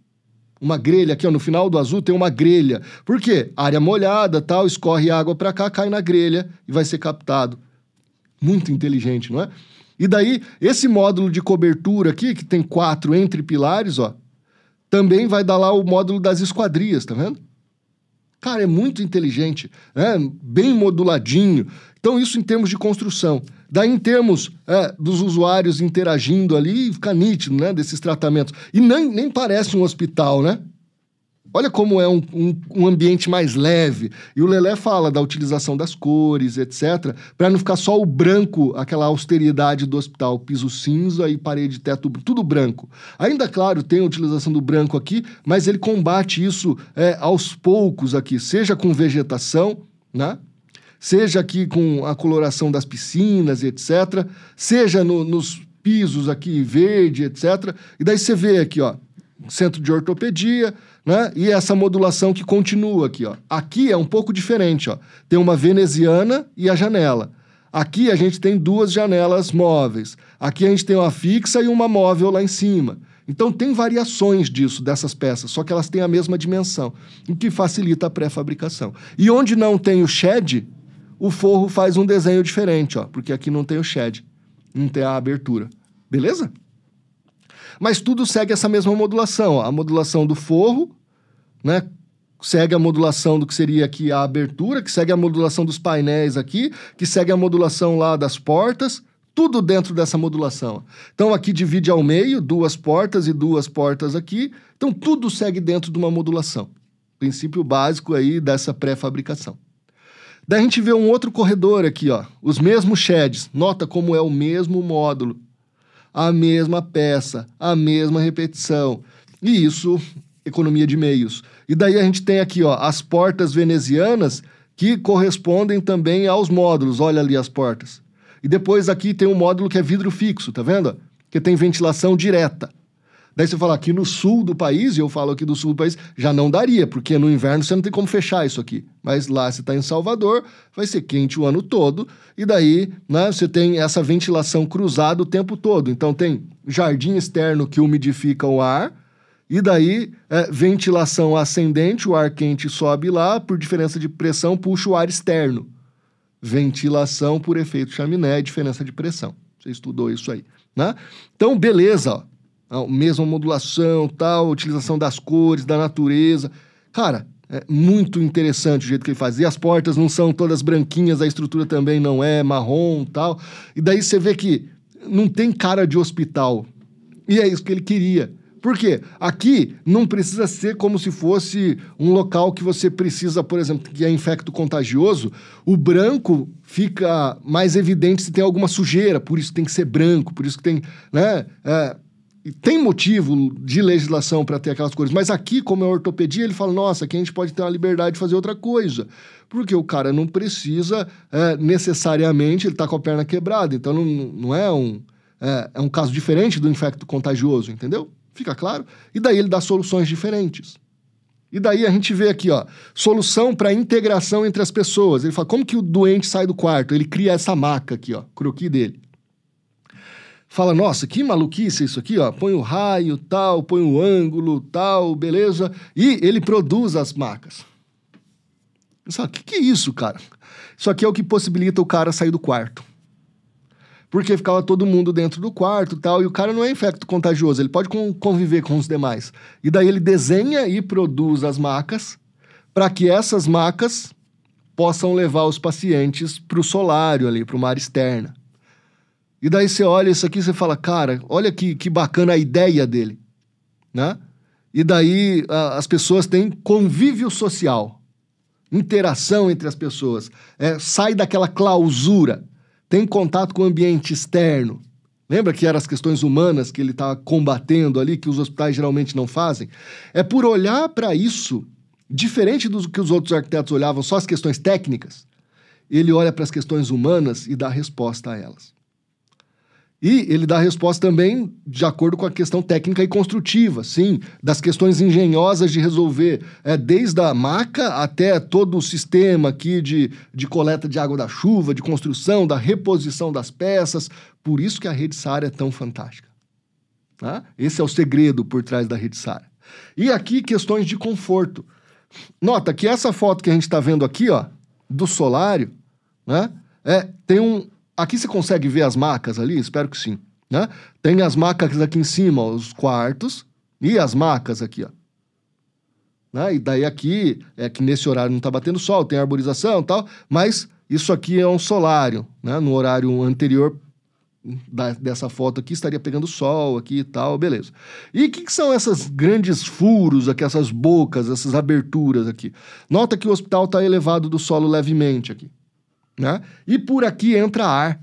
Uma grelha aqui, ó, no final do azul tem uma grelha. Por quê? Área molhada, tal, escorre água para cá, cai na grelha e vai ser captado. Muito inteligente, não é? E daí, esse módulo de cobertura aqui, que tem quatro entre pilares, ó, também vai dar lá o módulo das esquadrias, tá vendo? Cara, é muito inteligente, né? bem moduladinho. Então, isso em termos de construção. Daí, em termos é, dos usuários interagindo ali, fica nítido, né? Desses tratamentos. E nem, nem parece um hospital, né? Olha como é um, um, um, ambiente mais leve. E o Lelé fala da utilização das cores, etc., para não ficar só o branco, aquela austeridade do hospital, piso cinza e parede, teto, tudo branco. Ainda, claro, tem a utilização do branco aqui, mas ele combate isso é, aos poucos aqui, seja com vegetação, né? seja aqui com a coloração das piscinas etc., seja no, nos pisos aqui verde, etc. E daí você vê aqui, ó, centro de ortopedia, né? E essa modulação que continua aqui, ó. Aqui é um pouco diferente, ó. Tem uma veneziana e a janela. Aqui a gente tem duas janelas móveis. Aqui a gente tem uma fixa e uma móvel lá em cima. Então tem variações disso dessas peças, só que elas têm a mesma dimensão, o que facilita a pré-fabricação. E onde não tem o shed, o forro faz um desenho diferente, ó, porque aqui não tem o shed, não tem a abertura. Beleza? Mas tudo segue essa mesma modulação, ó, a modulação do forro, né? Segue a modulação do que seria aqui a abertura, que segue a modulação dos painéis aqui, que segue a modulação lá das portas, tudo dentro dessa modulação. Então aqui divide ao meio, duas portas e duas portas aqui. Então tudo segue dentro de uma modulação. Princípio básico aí dessa pré-fabricação. Daí a gente vê um outro corredor aqui, ó. Os mesmos sheds. Nota como é o mesmo módulo. A mesma peça, a mesma repetição. E isso, economia de meios. E daí a gente tem aqui, ó, as portas venezianas que correspondem também aos módulos. Olha ali as portas. E depois aqui tem um módulo que é vidro fixo, tá vendo? Que tem ventilação direta. Daí você fala aqui no sul do país, e eu falo aqui do sul do país, já não daria, porque no inverno você não tem como fechar isso aqui. Mas lá você está em Salvador, vai ser quente o ano todo, e daí né, você tem essa ventilação cruzada o tempo todo. Então tem jardim externo que umidifica o ar, e daí é, ventilação ascendente, o ar quente sobe lá, por diferença de pressão puxa o ar externo. Ventilação por efeito chaminé, é diferença de pressão. Você estudou isso aí, né? Então, beleza, ó a mesma modulação, tal, utilização das cores, da natureza. Cara, é muito interessante o jeito que ele faz. E as portas não são todas branquinhas, a estrutura também não é marrom, tal. E daí você vê que não tem cara de hospital. E é isso que ele queria. Por quê? Aqui não precisa ser como se fosse um local que você precisa, por exemplo, que é infecto contagioso. O branco fica mais evidente se tem alguma sujeira, por isso tem que ser branco, por isso que tem, né? É, tem motivo de legislação para ter aquelas coisas, mas aqui, como é ortopedia, ele fala: nossa, aqui a gente pode ter uma liberdade de fazer outra coisa. Porque o cara não precisa é, necessariamente, ele está com a perna quebrada. Então não, não é um. É, é um caso diferente do infecto contagioso, entendeu? Fica claro? E daí ele dá soluções diferentes. E daí a gente vê aqui, ó, solução para integração entre as pessoas. Ele fala, como que o doente sai do quarto? Ele cria essa maca aqui, ó, croqui dele fala, nossa, que maluquice isso aqui, ó. Põe o raio, tal, põe o ângulo, tal, beleza. E ele produz as macas. Você o que, que é isso, cara? Isso aqui é o que possibilita o cara sair do quarto. Porque ficava todo mundo dentro do quarto tal, e o cara não é infecto contagioso, ele pode conviver com os demais. E daí ele desenha e produz as macas para que essas macas possam levar os pacientes para o solário ali, para uma área externa. E daí você olha isso aqui e você fala, cara, olha que, que bacana a ideia dele, né? E daí a, as pessoas têm convívio social, interação entre as pessoas, é, sai daquela clausura, tem contato com o ambiente externo. Lembra que eram as questões humanas que ele estava tá combatendo ali, que os hospitais geralmente não fazem? É por olhar para isso, diferente do que os outros arquitetos olhavam, só as questões técnicas, ele olha para as questões humanas e dá resposta a elas. E ele dá resposta também de acordo com a questão técnica e construtiva, sim, das questões engenhosas de resolver, é, desde a maca até todo o sistema aqui de, de coleta de água da chuva, de construção, da reposição das peças. Por isso que a rede Sara é tão fantástica. Tá? Esse é o segredo por trás da rede Sara. E aqui questões de conforto. Nota que essa foto que a gente está vendo aqui, ó, do solário, né, é, tem um, Aqui você consegue ver as macas ali? Espero que sim. Né? Tem as macas aqui em cima, os quartos, e as macas aqui, ó. Né? E daí aqui, é que nesse horário não está batendo sol, tem arborização e tal, mas isso aqui é um solário, né? No horário anterior da, dessa foto aqui, estaria pegando sol aqui e tal, beleza. E o que, que, são esses grandes furos aqui, essas bocas, essas aberturas aqui? Nota que o hospital está elevado do solo levemente aqui né? E por aqui entra ar.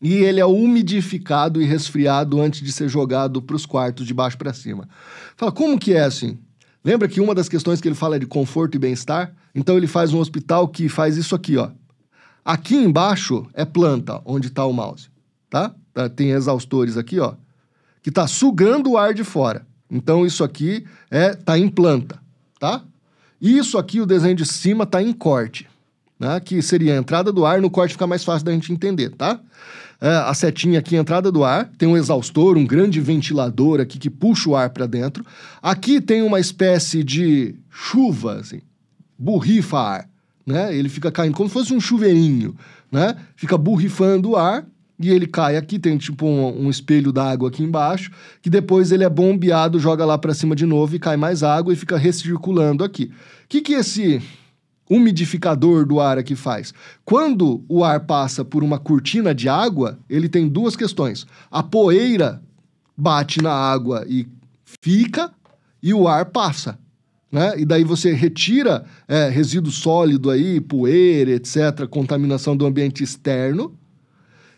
E ele é umidificado e resfriado antes de ser jogado para os quartos de baixo para cima. Fala, como que é assim? Lembra que uma das questões que ele fala é de conforto e bem-estar? Então ele faz um hospital que faz isso aqui, ó. Aqui embaixo é planta, onde está o mouse, tá? tá? Tem exaustores aqui, ó, que está sugando o ar de fora. Então isso aqui é tá em planta, tá? E isso aqui, o desenho de cima, tá em corte né, que seria a entrada do ar, no corte fica mais fácil da gente entender, tá? É, a setinha aqui, entrada do ar, tem um exaustor, um grande ventilador aqui que puxa o ar para dentro. Aqui tem uma espécie de chuva, assim, burrifa ar, né? Ele fica caindo como se fosse um chuveirinho, né? Fica burrifando o ar e ele cai aqui, tem tipo um, um espelho d'água aqui embaixo, que depois ele é bombeado, joga lá para cima de novo e cai mais água e fica recirculando aqui. O que que esse umidificador do ar aqui faz. Quando o ar passa por uma cortina de água, ele tem duas questões. A poeira bate na água e fica, e o ar passa. Né? E daí você retira é, resíduo sólido aí, poeira, etc., contaminação do ambiente externo.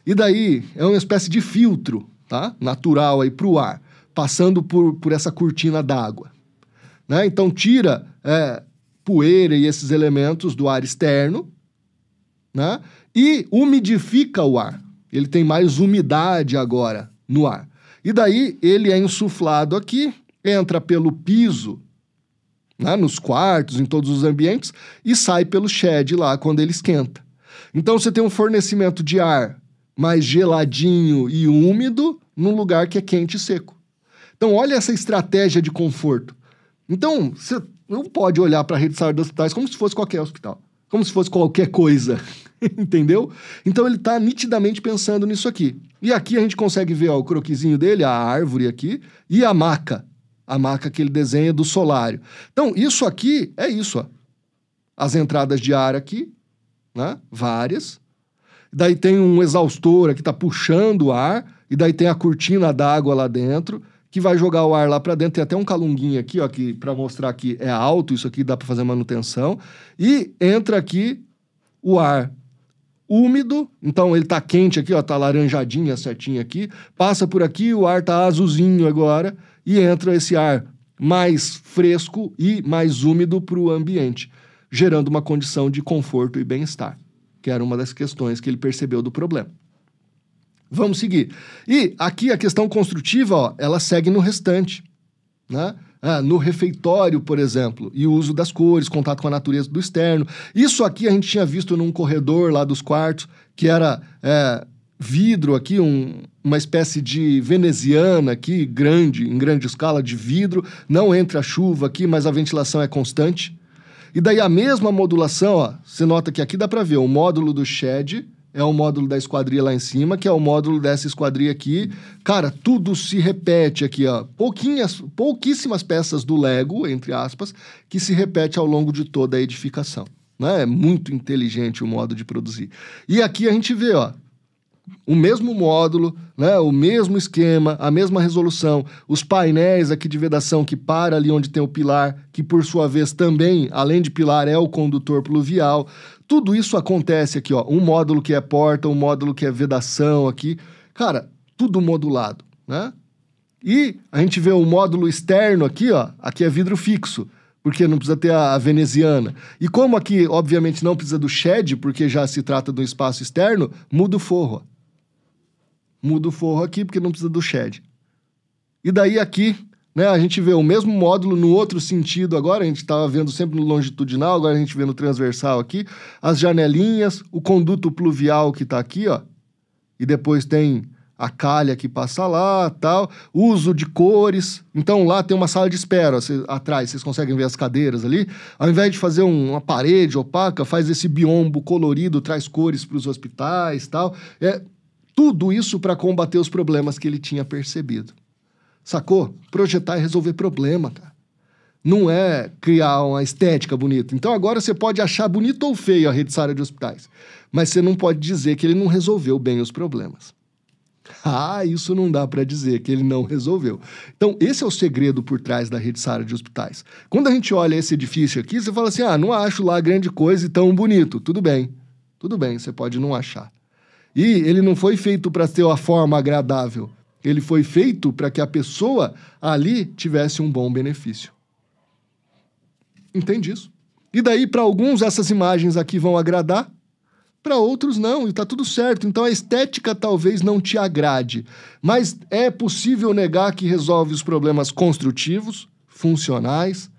E daí é uma espécie de filtro tá? natural aí para o ar, passando por, por essa cortina d'água. Né? Então tira é, poeira e esses elementos do ar externo, né? E umidifica o ar. Ele tem mais umidade agora no ar. E daí ele é insuflado aqui, entra pelo piso, né? nos quartos, em todos os ambientes, e sai pelo shed lá quando ele esquenta. Então você tem um fornecimento de ar mais geladinho e úmido num lugar que é quente e seco. Então olha essa estratégia de conforto. Então, você não pode olhar para a rede de saúde dos hospitais como se fosse qualquer hospital, como se fosse qualquer coisa, entendeu? Então ele está nitidamente pensando nisso aqui. E aqui a gente consegue ver ó, o croquisinho dele, a árvore aqui, e a maca, a maca que ele desenha do solário. Então isso aqui é isso, ó. As entradas de ar aqui, né? Várias. Daí tem um exaustor que está puxando o ar, e daí tem a cortina d'água lá dentro que vai jogar o ar lá para dentro. Tem até um calunguinho aqui, ó, aqui, para mostrar que é alto, isso aqui dá para fazer manutenção. E entra aqui o ar úmido, então ele tá quente aqui, ó, tá laranjadinho a setinha aqui. Passa por aqui, o ar tá azulzinho agora e entra esse ar mais fresco e mais úmido para o ambiente, gerando uma condição de conforto e bem-estar, que era uma das questões que ele percebeu do problema. Vamos seguir. E aqui a questão construtiva, ó, ela segue no restante, né? Ah, no refeitório, por exemplo, e o uso das cores, contato com a natureza do externo. Isso aqui a gente tinha visto num corredor lá dos quartos, que era é, vidro aqui, um, uma espécie de veneziana aqui, grande, em grande escala, de vidro. Não entra a chuva aqui, mas a ventilação é constante. E daí a mesma modulação, ó, você nota que aqui dá para ver o módulo do shed, é o módulo da esquadria lá em cima, que é o módulo dessa esquadria aqui. Cara, tudo se repete aqui, ó. Pouquinhas, pouquíssimas peças do Lego, entre aspas, que se repete ao longo de toda a edificação. Né? É muito inteligente o modo de produzir. E aqui a gente vê, ó, o mesmo módulo, né, o mesmo esquema, a mesma resolução, os painéis aqui de vedação que para ali onde tem o pilar, que por sua vez também, além de pilar, é o condutor pluvial. Tudo isso acontece aqui, ó, um módulo que é porta, um módulo que é vedação aqui. Cara, tudo modulado, né? E a gente vê o módulo externo aqui, ó, aqui é vidro fixo porque não precisa ter a, veneziana. E como aqui, obviamente, não precisa do shed, porque já se trata de um espaço externo, muda o forro. Muda o forro aqui porque não precisa do shed. E daí aqui, né, a gente vê o mesmo módulo no outro sentido agora, a gente estava vendo sempre no longitudinal, agora a gente vê no transversal aqui, as janelinhas, o conduto pluvial que está aqui, ó, e depois tem a calha que passa lá, tal, uso de cores. Então lá tem uma sala de espera cê, atrás, vocês conseguem ver as cadeiras ali. Ao invés de fazer um, uma parede opaca, faz esse biombo colorido, traz cores para os hospitais, tal. É tudo isso para combater os problemas que ele tinha percebido. Sacou? Projetar e resolver problema, cara. Não é criar uma estética bonita. Então agora você pode achar bonito ou feio a rede sara de hospitais, mas você não pode dizer que ele não resolveu bem os problemas. Ah, isso não dá para dizer que ele não resolveu. Então, esse é o segredo por trás da rede Sara de hospitais. Quando a gente olha esse edifício aqui, você fala assim: ah, não acho lá grande coisa e tão bonito. Tudo bem, tudo bem, você pode não achar. E ele não foi feito para ter uma forma agradável. Ele foi feito para que a pessoa ali tivesse um bom benefício. Entende isso? E daí, para alguns, essas imagens aqui vão agradar, para outros não, e está tudo certo. Então a estética talvez não te agrade, mas é possível negar que resolve os problemas construtivos, funcionais,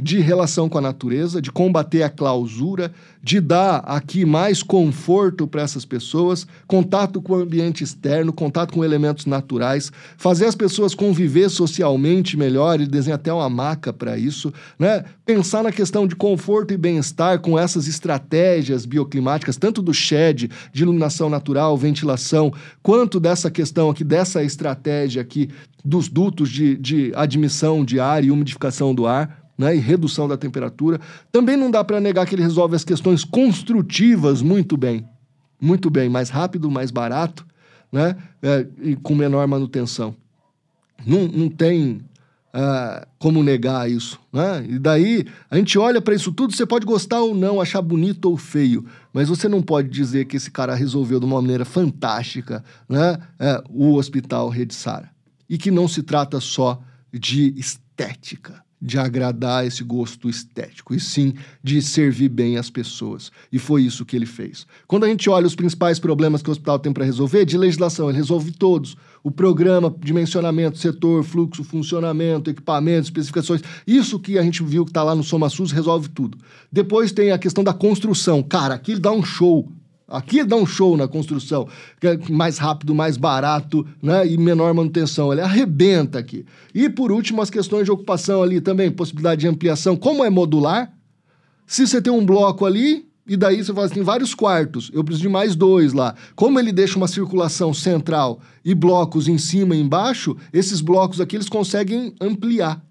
de relação com a natureza, de combater a clausura, de dar aqui mais conforto para essas pessoas, contato com o ambiente externo, contato com elementos naturais, fazer as pessoas conviver socialmente melhor ele desenha até uma maca para isso, né? Pensar na questão de conforto e bem-estar com essas estratégias bioclimáticas, tanto do shed, de iluminação natural, ventilação, quanto dessa questão aqui, dessa estratégia aqui dos dutos de, de admissão de ar e umidificação do ar né, e redução da temperatura. Também não dá para negar que ele resolve as questões construtivas muito bem. Muito bem, mais rápido, mais barato né, é, e com menor manutenção. Não, não tem ah, como negar isso. Né? E daí a gente olha para isso tudo, você pode gostar ou não, achar bonito ou feio, mas você não pode dizer que esse cara resolveu de uma maneira fantástica né, é, o hospital Rede Sara. E que não se trata só de estética de agradar esse gosto estético, e sim de servir bem as pessoas. E foi isso que ele fez. Quando a gente olha os principais problemas que o hospital tem para resolver, de legislação, ele resolve todos. O programa, dimensionamento, setor, fluxo, funcionamento, equipamentos, especificações, isso que a gente viu que está lá no SomaSUS resolve tudo. Depois tem a questão da construção. Cara, aqui ele dá um show Aqui dá um show na construção, é mais rápido, mais barato, né? E menor manutenção. Ele arrebenta aqui. E por último, as questões de ocupação ali também, possibilidade de ampliação, como é modular. Se você tem um bloco ali, e daí você fala assim, tem vários quartos, eu preciso de mais dois lá. Como ele deixa uma circulação central e blocos em cima e embaixo, esses blocos aqui eles conseguem ampliar.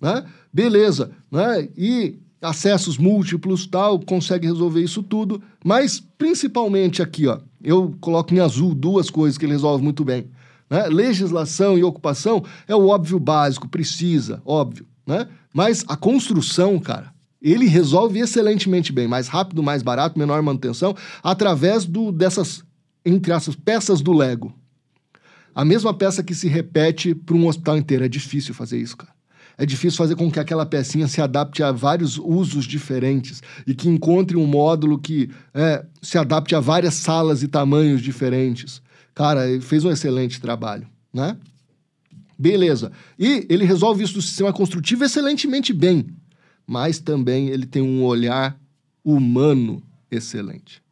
Né? Beleza, né? E acessos múltiplos, tal, consegue resolver isso tudo, mas principalmente aqui, ó, eu coloco em azul duas coisas que ele resolve muito bem. Né? Legislação e ocupação é o óbvio básico, precisa, óbvio. Né? Mas a construção, cara, ele resolve excelentemente bem, mais rápido, mais barato, menor manutenção, através do, dessas, entre as peças do Lego. A mesma peça que se repete para um hospital inteiro. É difícil fazer isso, cara é difícil fazer com que aquela pecinha se adapte a vários usos diferentes e que encontre um módulo que é, se adapte a várias salas e tamanhos diferentes. Cara, ele fez um excelente trabalho, né? Beleza. E ele resolve isso do sistema construtivo excelentemente bem, mas também ele tem um olhar humano excelente.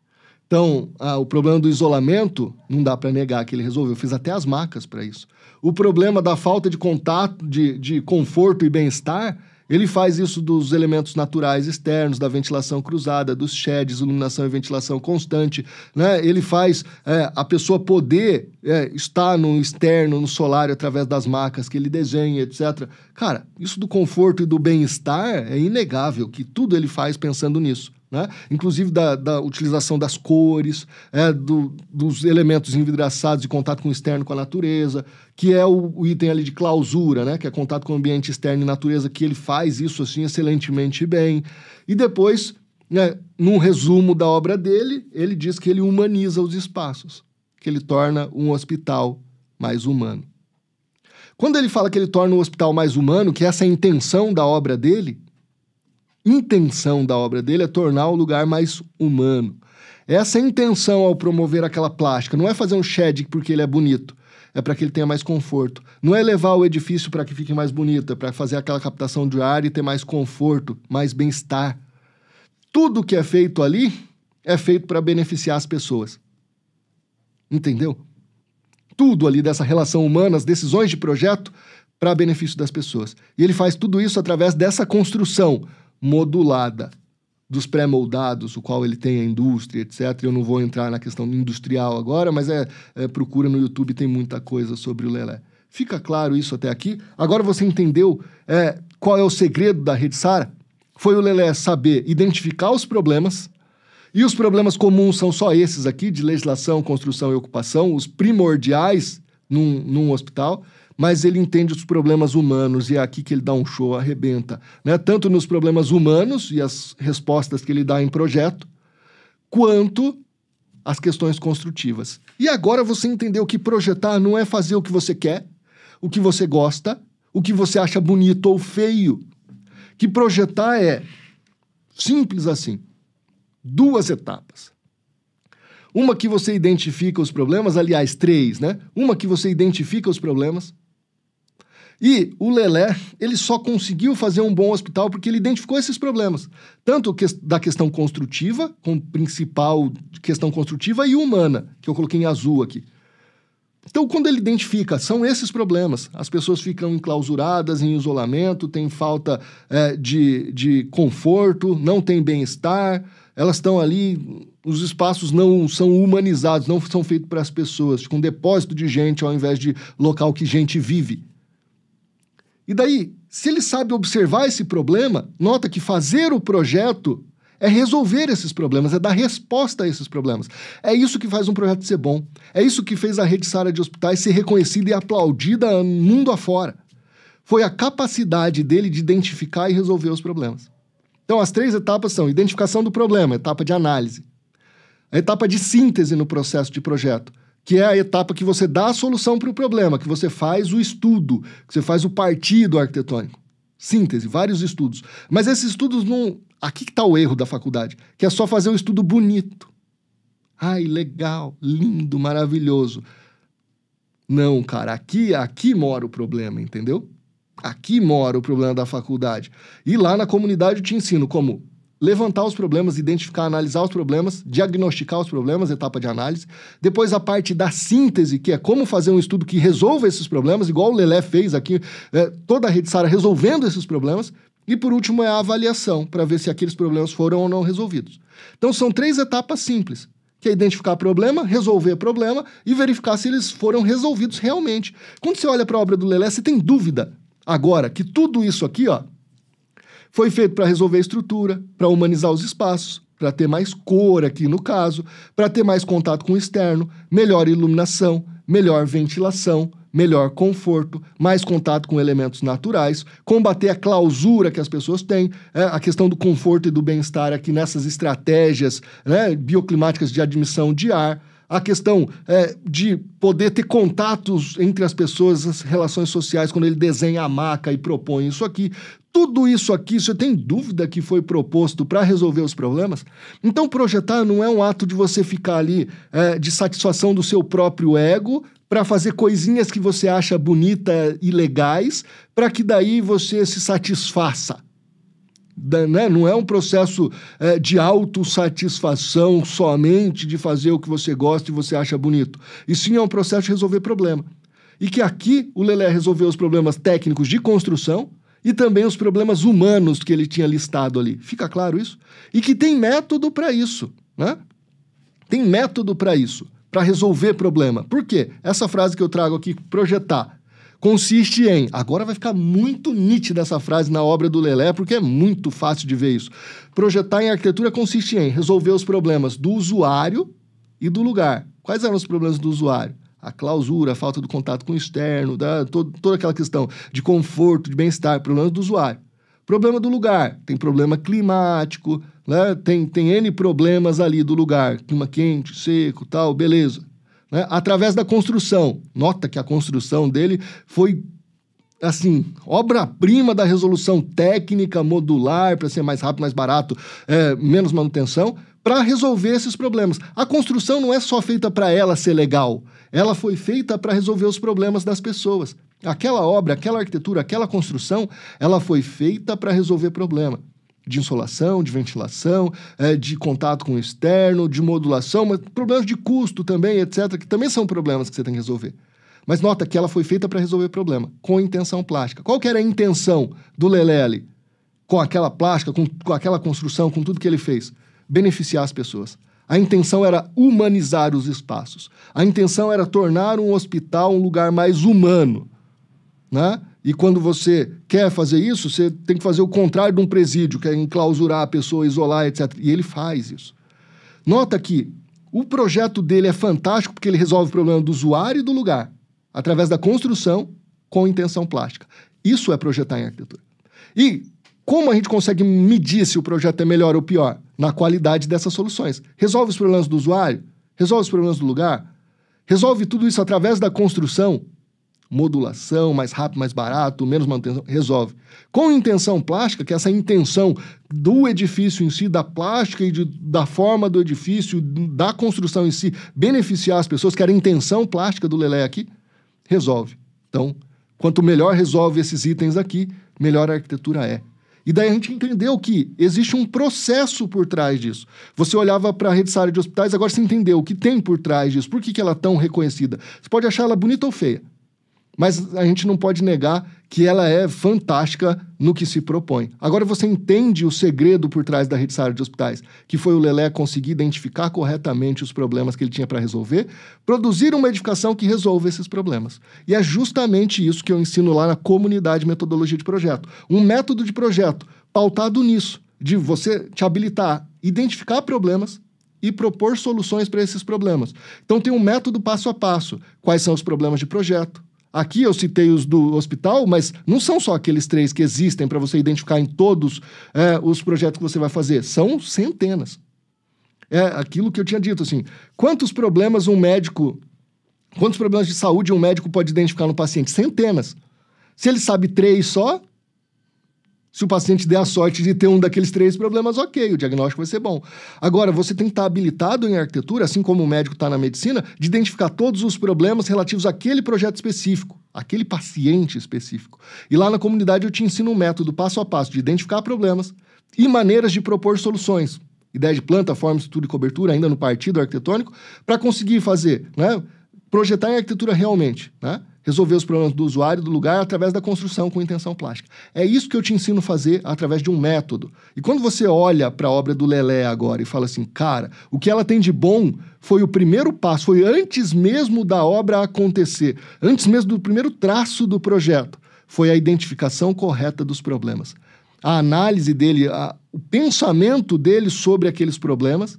Então, ah, o problema do isolamento, não dá para negar que ele resolveu. Eu fiz até as marcas para isso o problema da falta de contato, de, de conforto e bem-estar, ele faz isso dos elementos naturais externos, da ventilação cruzada, dos sheds, iluminação e ventilação constante. Né? Ele faz é, a pessoa poder é, estar no externo, no solar, através das macas que ele desenha, etc. Cara, isso do conforto e do bem-estar é inegável, que tudo ele faz pensando nisso né? inclusive da, da, utilização das cores, é, do, dos elementos envidraçados de contato com o externo, com a natureza, que é o, o, item ali de clausura, né? que é contato com o ambiente externo e natureza, que ele faz isso assim excelentemente bem. E depois, né, num resumo da obra dele, ele diz que ele humaniza os espaços, que ele torna um hospital mais humano. Quando ele fala que ele torna o hospital mais humano, que essa é a intenção da obra dele, intenção da obra dele é tornar o lugar mais humano. É essa é a intenção ao promover aquela plástica. Não é fazer um shed porque ele é bonito. É para que ele tenha mais conforto. Não é levar o edifício para que fique mais bonito, é para fazer aquela captação de ar e ter mais conforto, mais bem-estar. Tudo que é feito ali é feito para beneficiar as pessoas. Entendeu? Tudo ali dessa relação humana, as decisões de projeto, para benefício das pessoas. E ele faz tudo isso através dessa construção modulada dos pré-moldados, o qual ele tem a indústria, etc. Eu não vou entrar na questão industrial agora, mas é, é, procura no YouTube, tem muita coisa sobre o Lelé. Fica claro isso até aqui? Agora você entendeu é, qual é o segredo da Rede Sara? Foi o Lelé saber identificar os problemas, e os problemas comuns são só esses aqui, de legislação, construção e ocupação, os primordiais num, num hospital, mas ele entende os problemas humanos e é aqui que ele dá um show, arrebenta. Né? Tanto nos problemas humanos e as respostas que ele dá em projeto, quanto as questões construtivas. E agora você entendeu que projetar não é fazer o que você quer, o que você gosta, o que você acha bonito ou feio. Que projetar é simples assim. Duas etapas. Uma que você identifica os problemas, aliás, três, né? Uma que você identifica os problemas, e o Lelé, ele só conseguiu fazer um bom hospital porque ele identificou esses problemas, tanto que, da questão construtiva, como principal questão construtiva e humana, que eu coloquei em azul aqui. Então, quando ele identifica, são esses problemas. As pessoas ficam enclausuradas, em isolamento, têm falta é, de, de conforto, não têm bem-estar, elas estão ali, os espaços não são humanizados, não são feitos para as pessoas, com um depósito de gente ao invés de local que gente vive. E daí, se ele sabe observar esse problema, nota que fazer o projeto é resolver esses problemas, é dar resposta a esses problemas. É isso que faz um projeto ser bom. É isso que fez a rede Sara de Hospitais ser reconhecida e aplaudida mundo afora. Foi a capacidade dele de identificar e resolver os problemas. Então, as três etapas são identificação do problema, etapa de análise, a etapa de síntese no processo de projeto, que é a etapa que você dá a solução para o problema, que você faz o estudo, que você faz o partido arquitetônico. Síntese, vários estudos. Mas esses estudos não. Aqui que está o erro da faculdade, que é só fazer um estudo bonito. Ai, legal, lindo, maravilhoso. Não, cara, aqui, aqui mora o problema, entendeu? Aqui mora o problema da faculdade. E lá na comunidade eu te ensino como levantar os problemas, identificar, analisar os problemas, diagnosticar os problemas, etapa de análise. Depois a parte da síntese, que é como fazer um estudo que resolva esses problemas, igual o Lelé fez aqui, é, toda a Rede Sara resolvendo esses problemas. E por último é a avaliação, para ver se aqueles problemas foram ou não resolvidos. Então são três etapas simples. Que é identificar problema, resolver problema e verificar se eles foram resolvidos realmente. Quando você olha para a obra do Lelé, você tem dúvida agora que tudo isso aqui, ó, foi feito para resolver a estrutura, para humanizar os espaços, para ter mais cor aqui no caso, para ter mais contato com o externo, melhor iluminação, melhor ventilação, melhor conforto, mais contato com elementos naturais, combater a clausura que as pessoas têm, é, a questão do conforto e do bem-estar aqui nessas estratégias né, bioclimáticas de admissão de ar a questão é, de poder ter contatos entre as pessoas, as relações sociais, quando ele desenha a maca e propõe isso aqui. Tudo isso aqui, você tem dúvida que foi proposto para resolver os problemas? Então, projetar não é um ato de você ficar ali é, de satisfação do seu próprio ego para fazer coisinhas que você acha bonita e legais, para que daí você se satisfaça né? não é um processo é, de autossatisfação somente de fazer o que você gosta e você acha bonito. E sim é um processo de resolver problema. E que aqui o Lelé resolveu os problemas técnicos de construção e também os problemas humanos que ele tinha listado ali. Fica claro isso? E que tem método para isso, né? Tem método para isso, para resolver problema. Por quê? Essa frase que eu trago aqui, projetar, consiste em. Agora vai ficar muito nítida essa frase na obra do Lelé, porque é muito fácil de ver isso. Projetar em arquitetura consiste em resolver os problemas do usuário e do lugar. Quais eram os problemas do usuário? A clausura, a falta do contato com o externo, da, todo, toda aquela questão de conforto, de bem-estar, problemas do usuário. Problema do lugar, tem problema climático, né? tem, tem N problemas ali do lugar, clima quente, seco, tal, beleza né, através da construção. Nota que a construção dele foi assim, obra-prima da resolução técnica, modular, para ser mais rápido, mais barato, é, menos manutenção, para resolver esses problemas. A construção não é só feita para ela ser legal, ela foi feita para resolver os problemas das pessoas. Aquela obra, aquela arquitetura, aquela construção, ela foi feita para resolver problema de insolação, de ventilação, é, de contato com o externo, de modulação, mas problemas de custo também, etc., que também são problemas que você tem que resolver. Mas nota que ela foi feita para resolver o problema, com intenção plástica. Qual que era a intenção do Lelele com aquela plástica, com, com aquela construção, com tudo que ele fez? Beneficiar as pessoas. A intenção era humanizar os espaços. A intenção era tornar um hospital um lugar mais humano. Né? E quando você quer fazer isso, você tem que fazer o contrário de um presídio, que é enclausurar a pessoa, isolar, etc. E ele faz isso. Nota que o projeto dele é fantástico porque ele resolve o problema do usuário e do lugar, através da construção com intenção plástica. Isso é projetar em arquitetura. E como a gente consegue medir se o projeto é melhor ou pior? Na qualidade dessas soluções. Resolve os problemas do usuário? Resolve os problemas do lugar? Resolve tudo isso através da construção modulação, mais rápido, mais barato, menos manutenção, resolve. Com intenção plástica, que é essa intenção do edifício em si, da plástica e de, da forma do edifício, da construção em si, beneficiar as pessoas, que era a intenção plástica do Lelé aqui, resolve. Então, quanto melhor resolve esses itens aqui, melhor a arquitetura é. E daí a gente entendeu que existe um processo por trás disso. Você olhava para a rede de hospitais, agora você entendeu o que tem por trás disso, por que, que ela é tão reconhecida. Você pode achar ela bonita ou feia, mas a gente não pode negar que ela é fantástica no que se propõe. Agora você entende o segredo por trás da rede Sara de hospitais, que foi o Lelé conseguir identificar corretamente os problemas que ele tinha para resolver, produzir uma edificação que resolva esses problemas. E é justamente isso que eu ensino lá na comunidade metodologia de projeto, um método de projeto pautado nisso, de você te habilitar, identificar problemas, e propor soluções para esses problemas. Então tem um método passo a passo. Quais são os problemas de projeto? Aqui eu citei os do hospital, mas não são só aqueles três que existem para você identificar em todos é, os projetos que você vai fazer. São centenas. É aquilo que eu tinha dito, assim. Quantos problemas um médico. Quantos problemas de saúde um médico pode identificar no paciente? Centenas. Se ele sabe três só, se o paciente der a sorte de ter um daqueles três problemas, ok, o diagnóstico vai ser bom. Agora, você tem que estar habilitado em arquitetura, assim como o médico está na medicina, de identificar todos os problemas relativos àquele projeto específico, àquele paciente específico. E lá na comunidade eu te ensino um método passo a passo de identificar problemas e maneiras de propor soluções. Ideia de planta, forma, estrutura e cobertura, ainda no partido arquitetônico, para conseguir fazer, né? Projetar em arquitetura realmente, né? resolver os problemas do usuário do lugar através da construção com intenção plástica. É isso que eu te ensino a fazer através de um método. E quando você olha para a obra do Lelé agora e fala assim, cara, o que ela tem de bom foi o primeiro passo, foi antes mesmo da obra acontecer, antes mesmo do primeiro traço do projeto, foi a identificação correta dos problemas. A análise dele, a, o pensamento dele sobre aqueles problemas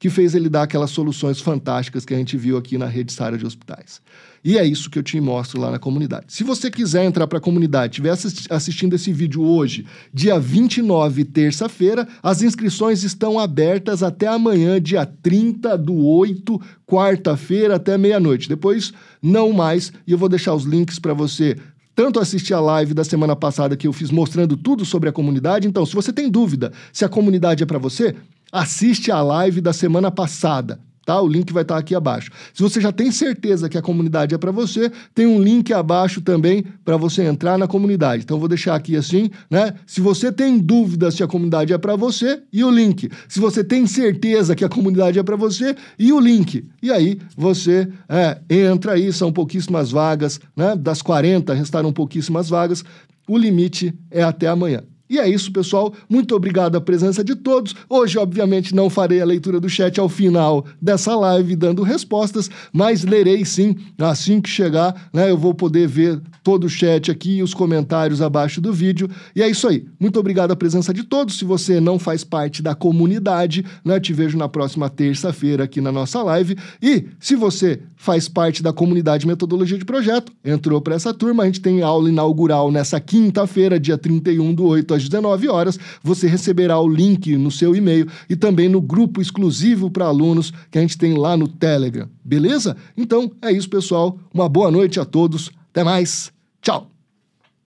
que fez ele dar aquelas soluções fantásticas que a gente viu aqui na rede Sara de Hospitais. E é isso que eu te mostro lá na comunidade. Se você quiser entrar para a comunidade, estiver assistindo esse vídeo hoje, dia 29, terça-feira, as inscrições estão abertas até amanhã, dia 30 do 8, quarta-feira, até meia-noite. Depois, não mais, e eu vou deixar os links para você tanto assistir a live da semana passada que eu fiz mostrando tudo sobre a comunidade. Então, se você tem dúvida se a comunidade é para você, assiste a live da semana passada. Tá? O link vai estar tá aqui abaixo. Se você já tem certeza que a comunidade é para você, tem um link abaixo também para você entrar na comunidade. Então vou deixar aqui assim, né? Se você tem dúvida se a comunidade é para você, e o link. Se você tem certeza que a comunidade é para você, e o link. E aí você é, entra aí, são pouquíssimas vagas, né? Das 40 restaram pouquíssimas vagas. O limite é até amanhã. E é isso, pessoal. Muito obrigado à presença de todos. Hoje, obviamente, não farei a leitura do chat ao final dessa live dando respostas, mas lerei sim assim que chegar. Né, eu vou poder ver todo o chat aqui e os comentários abaixo do vídeo. E é isso aí. Muito obrigado à presença de todos. Se você não faz parte da comunidade, né, te vejo na próxima terça-feira aqui na nossa live. E se você faz parte da comunidade Metodologia de Projeto, entrou para essa turma, a gente tem aula inaugural nessa quinta-feira, dia 31 do 8 às 19 horas, você receberá o link no seu e-mail e também no grupo exclusivo para alunos que a gente tem lá no Telegram. Beleza? Então é isso, pessoal. Uma boa noite a todos. Até mais. Tchau.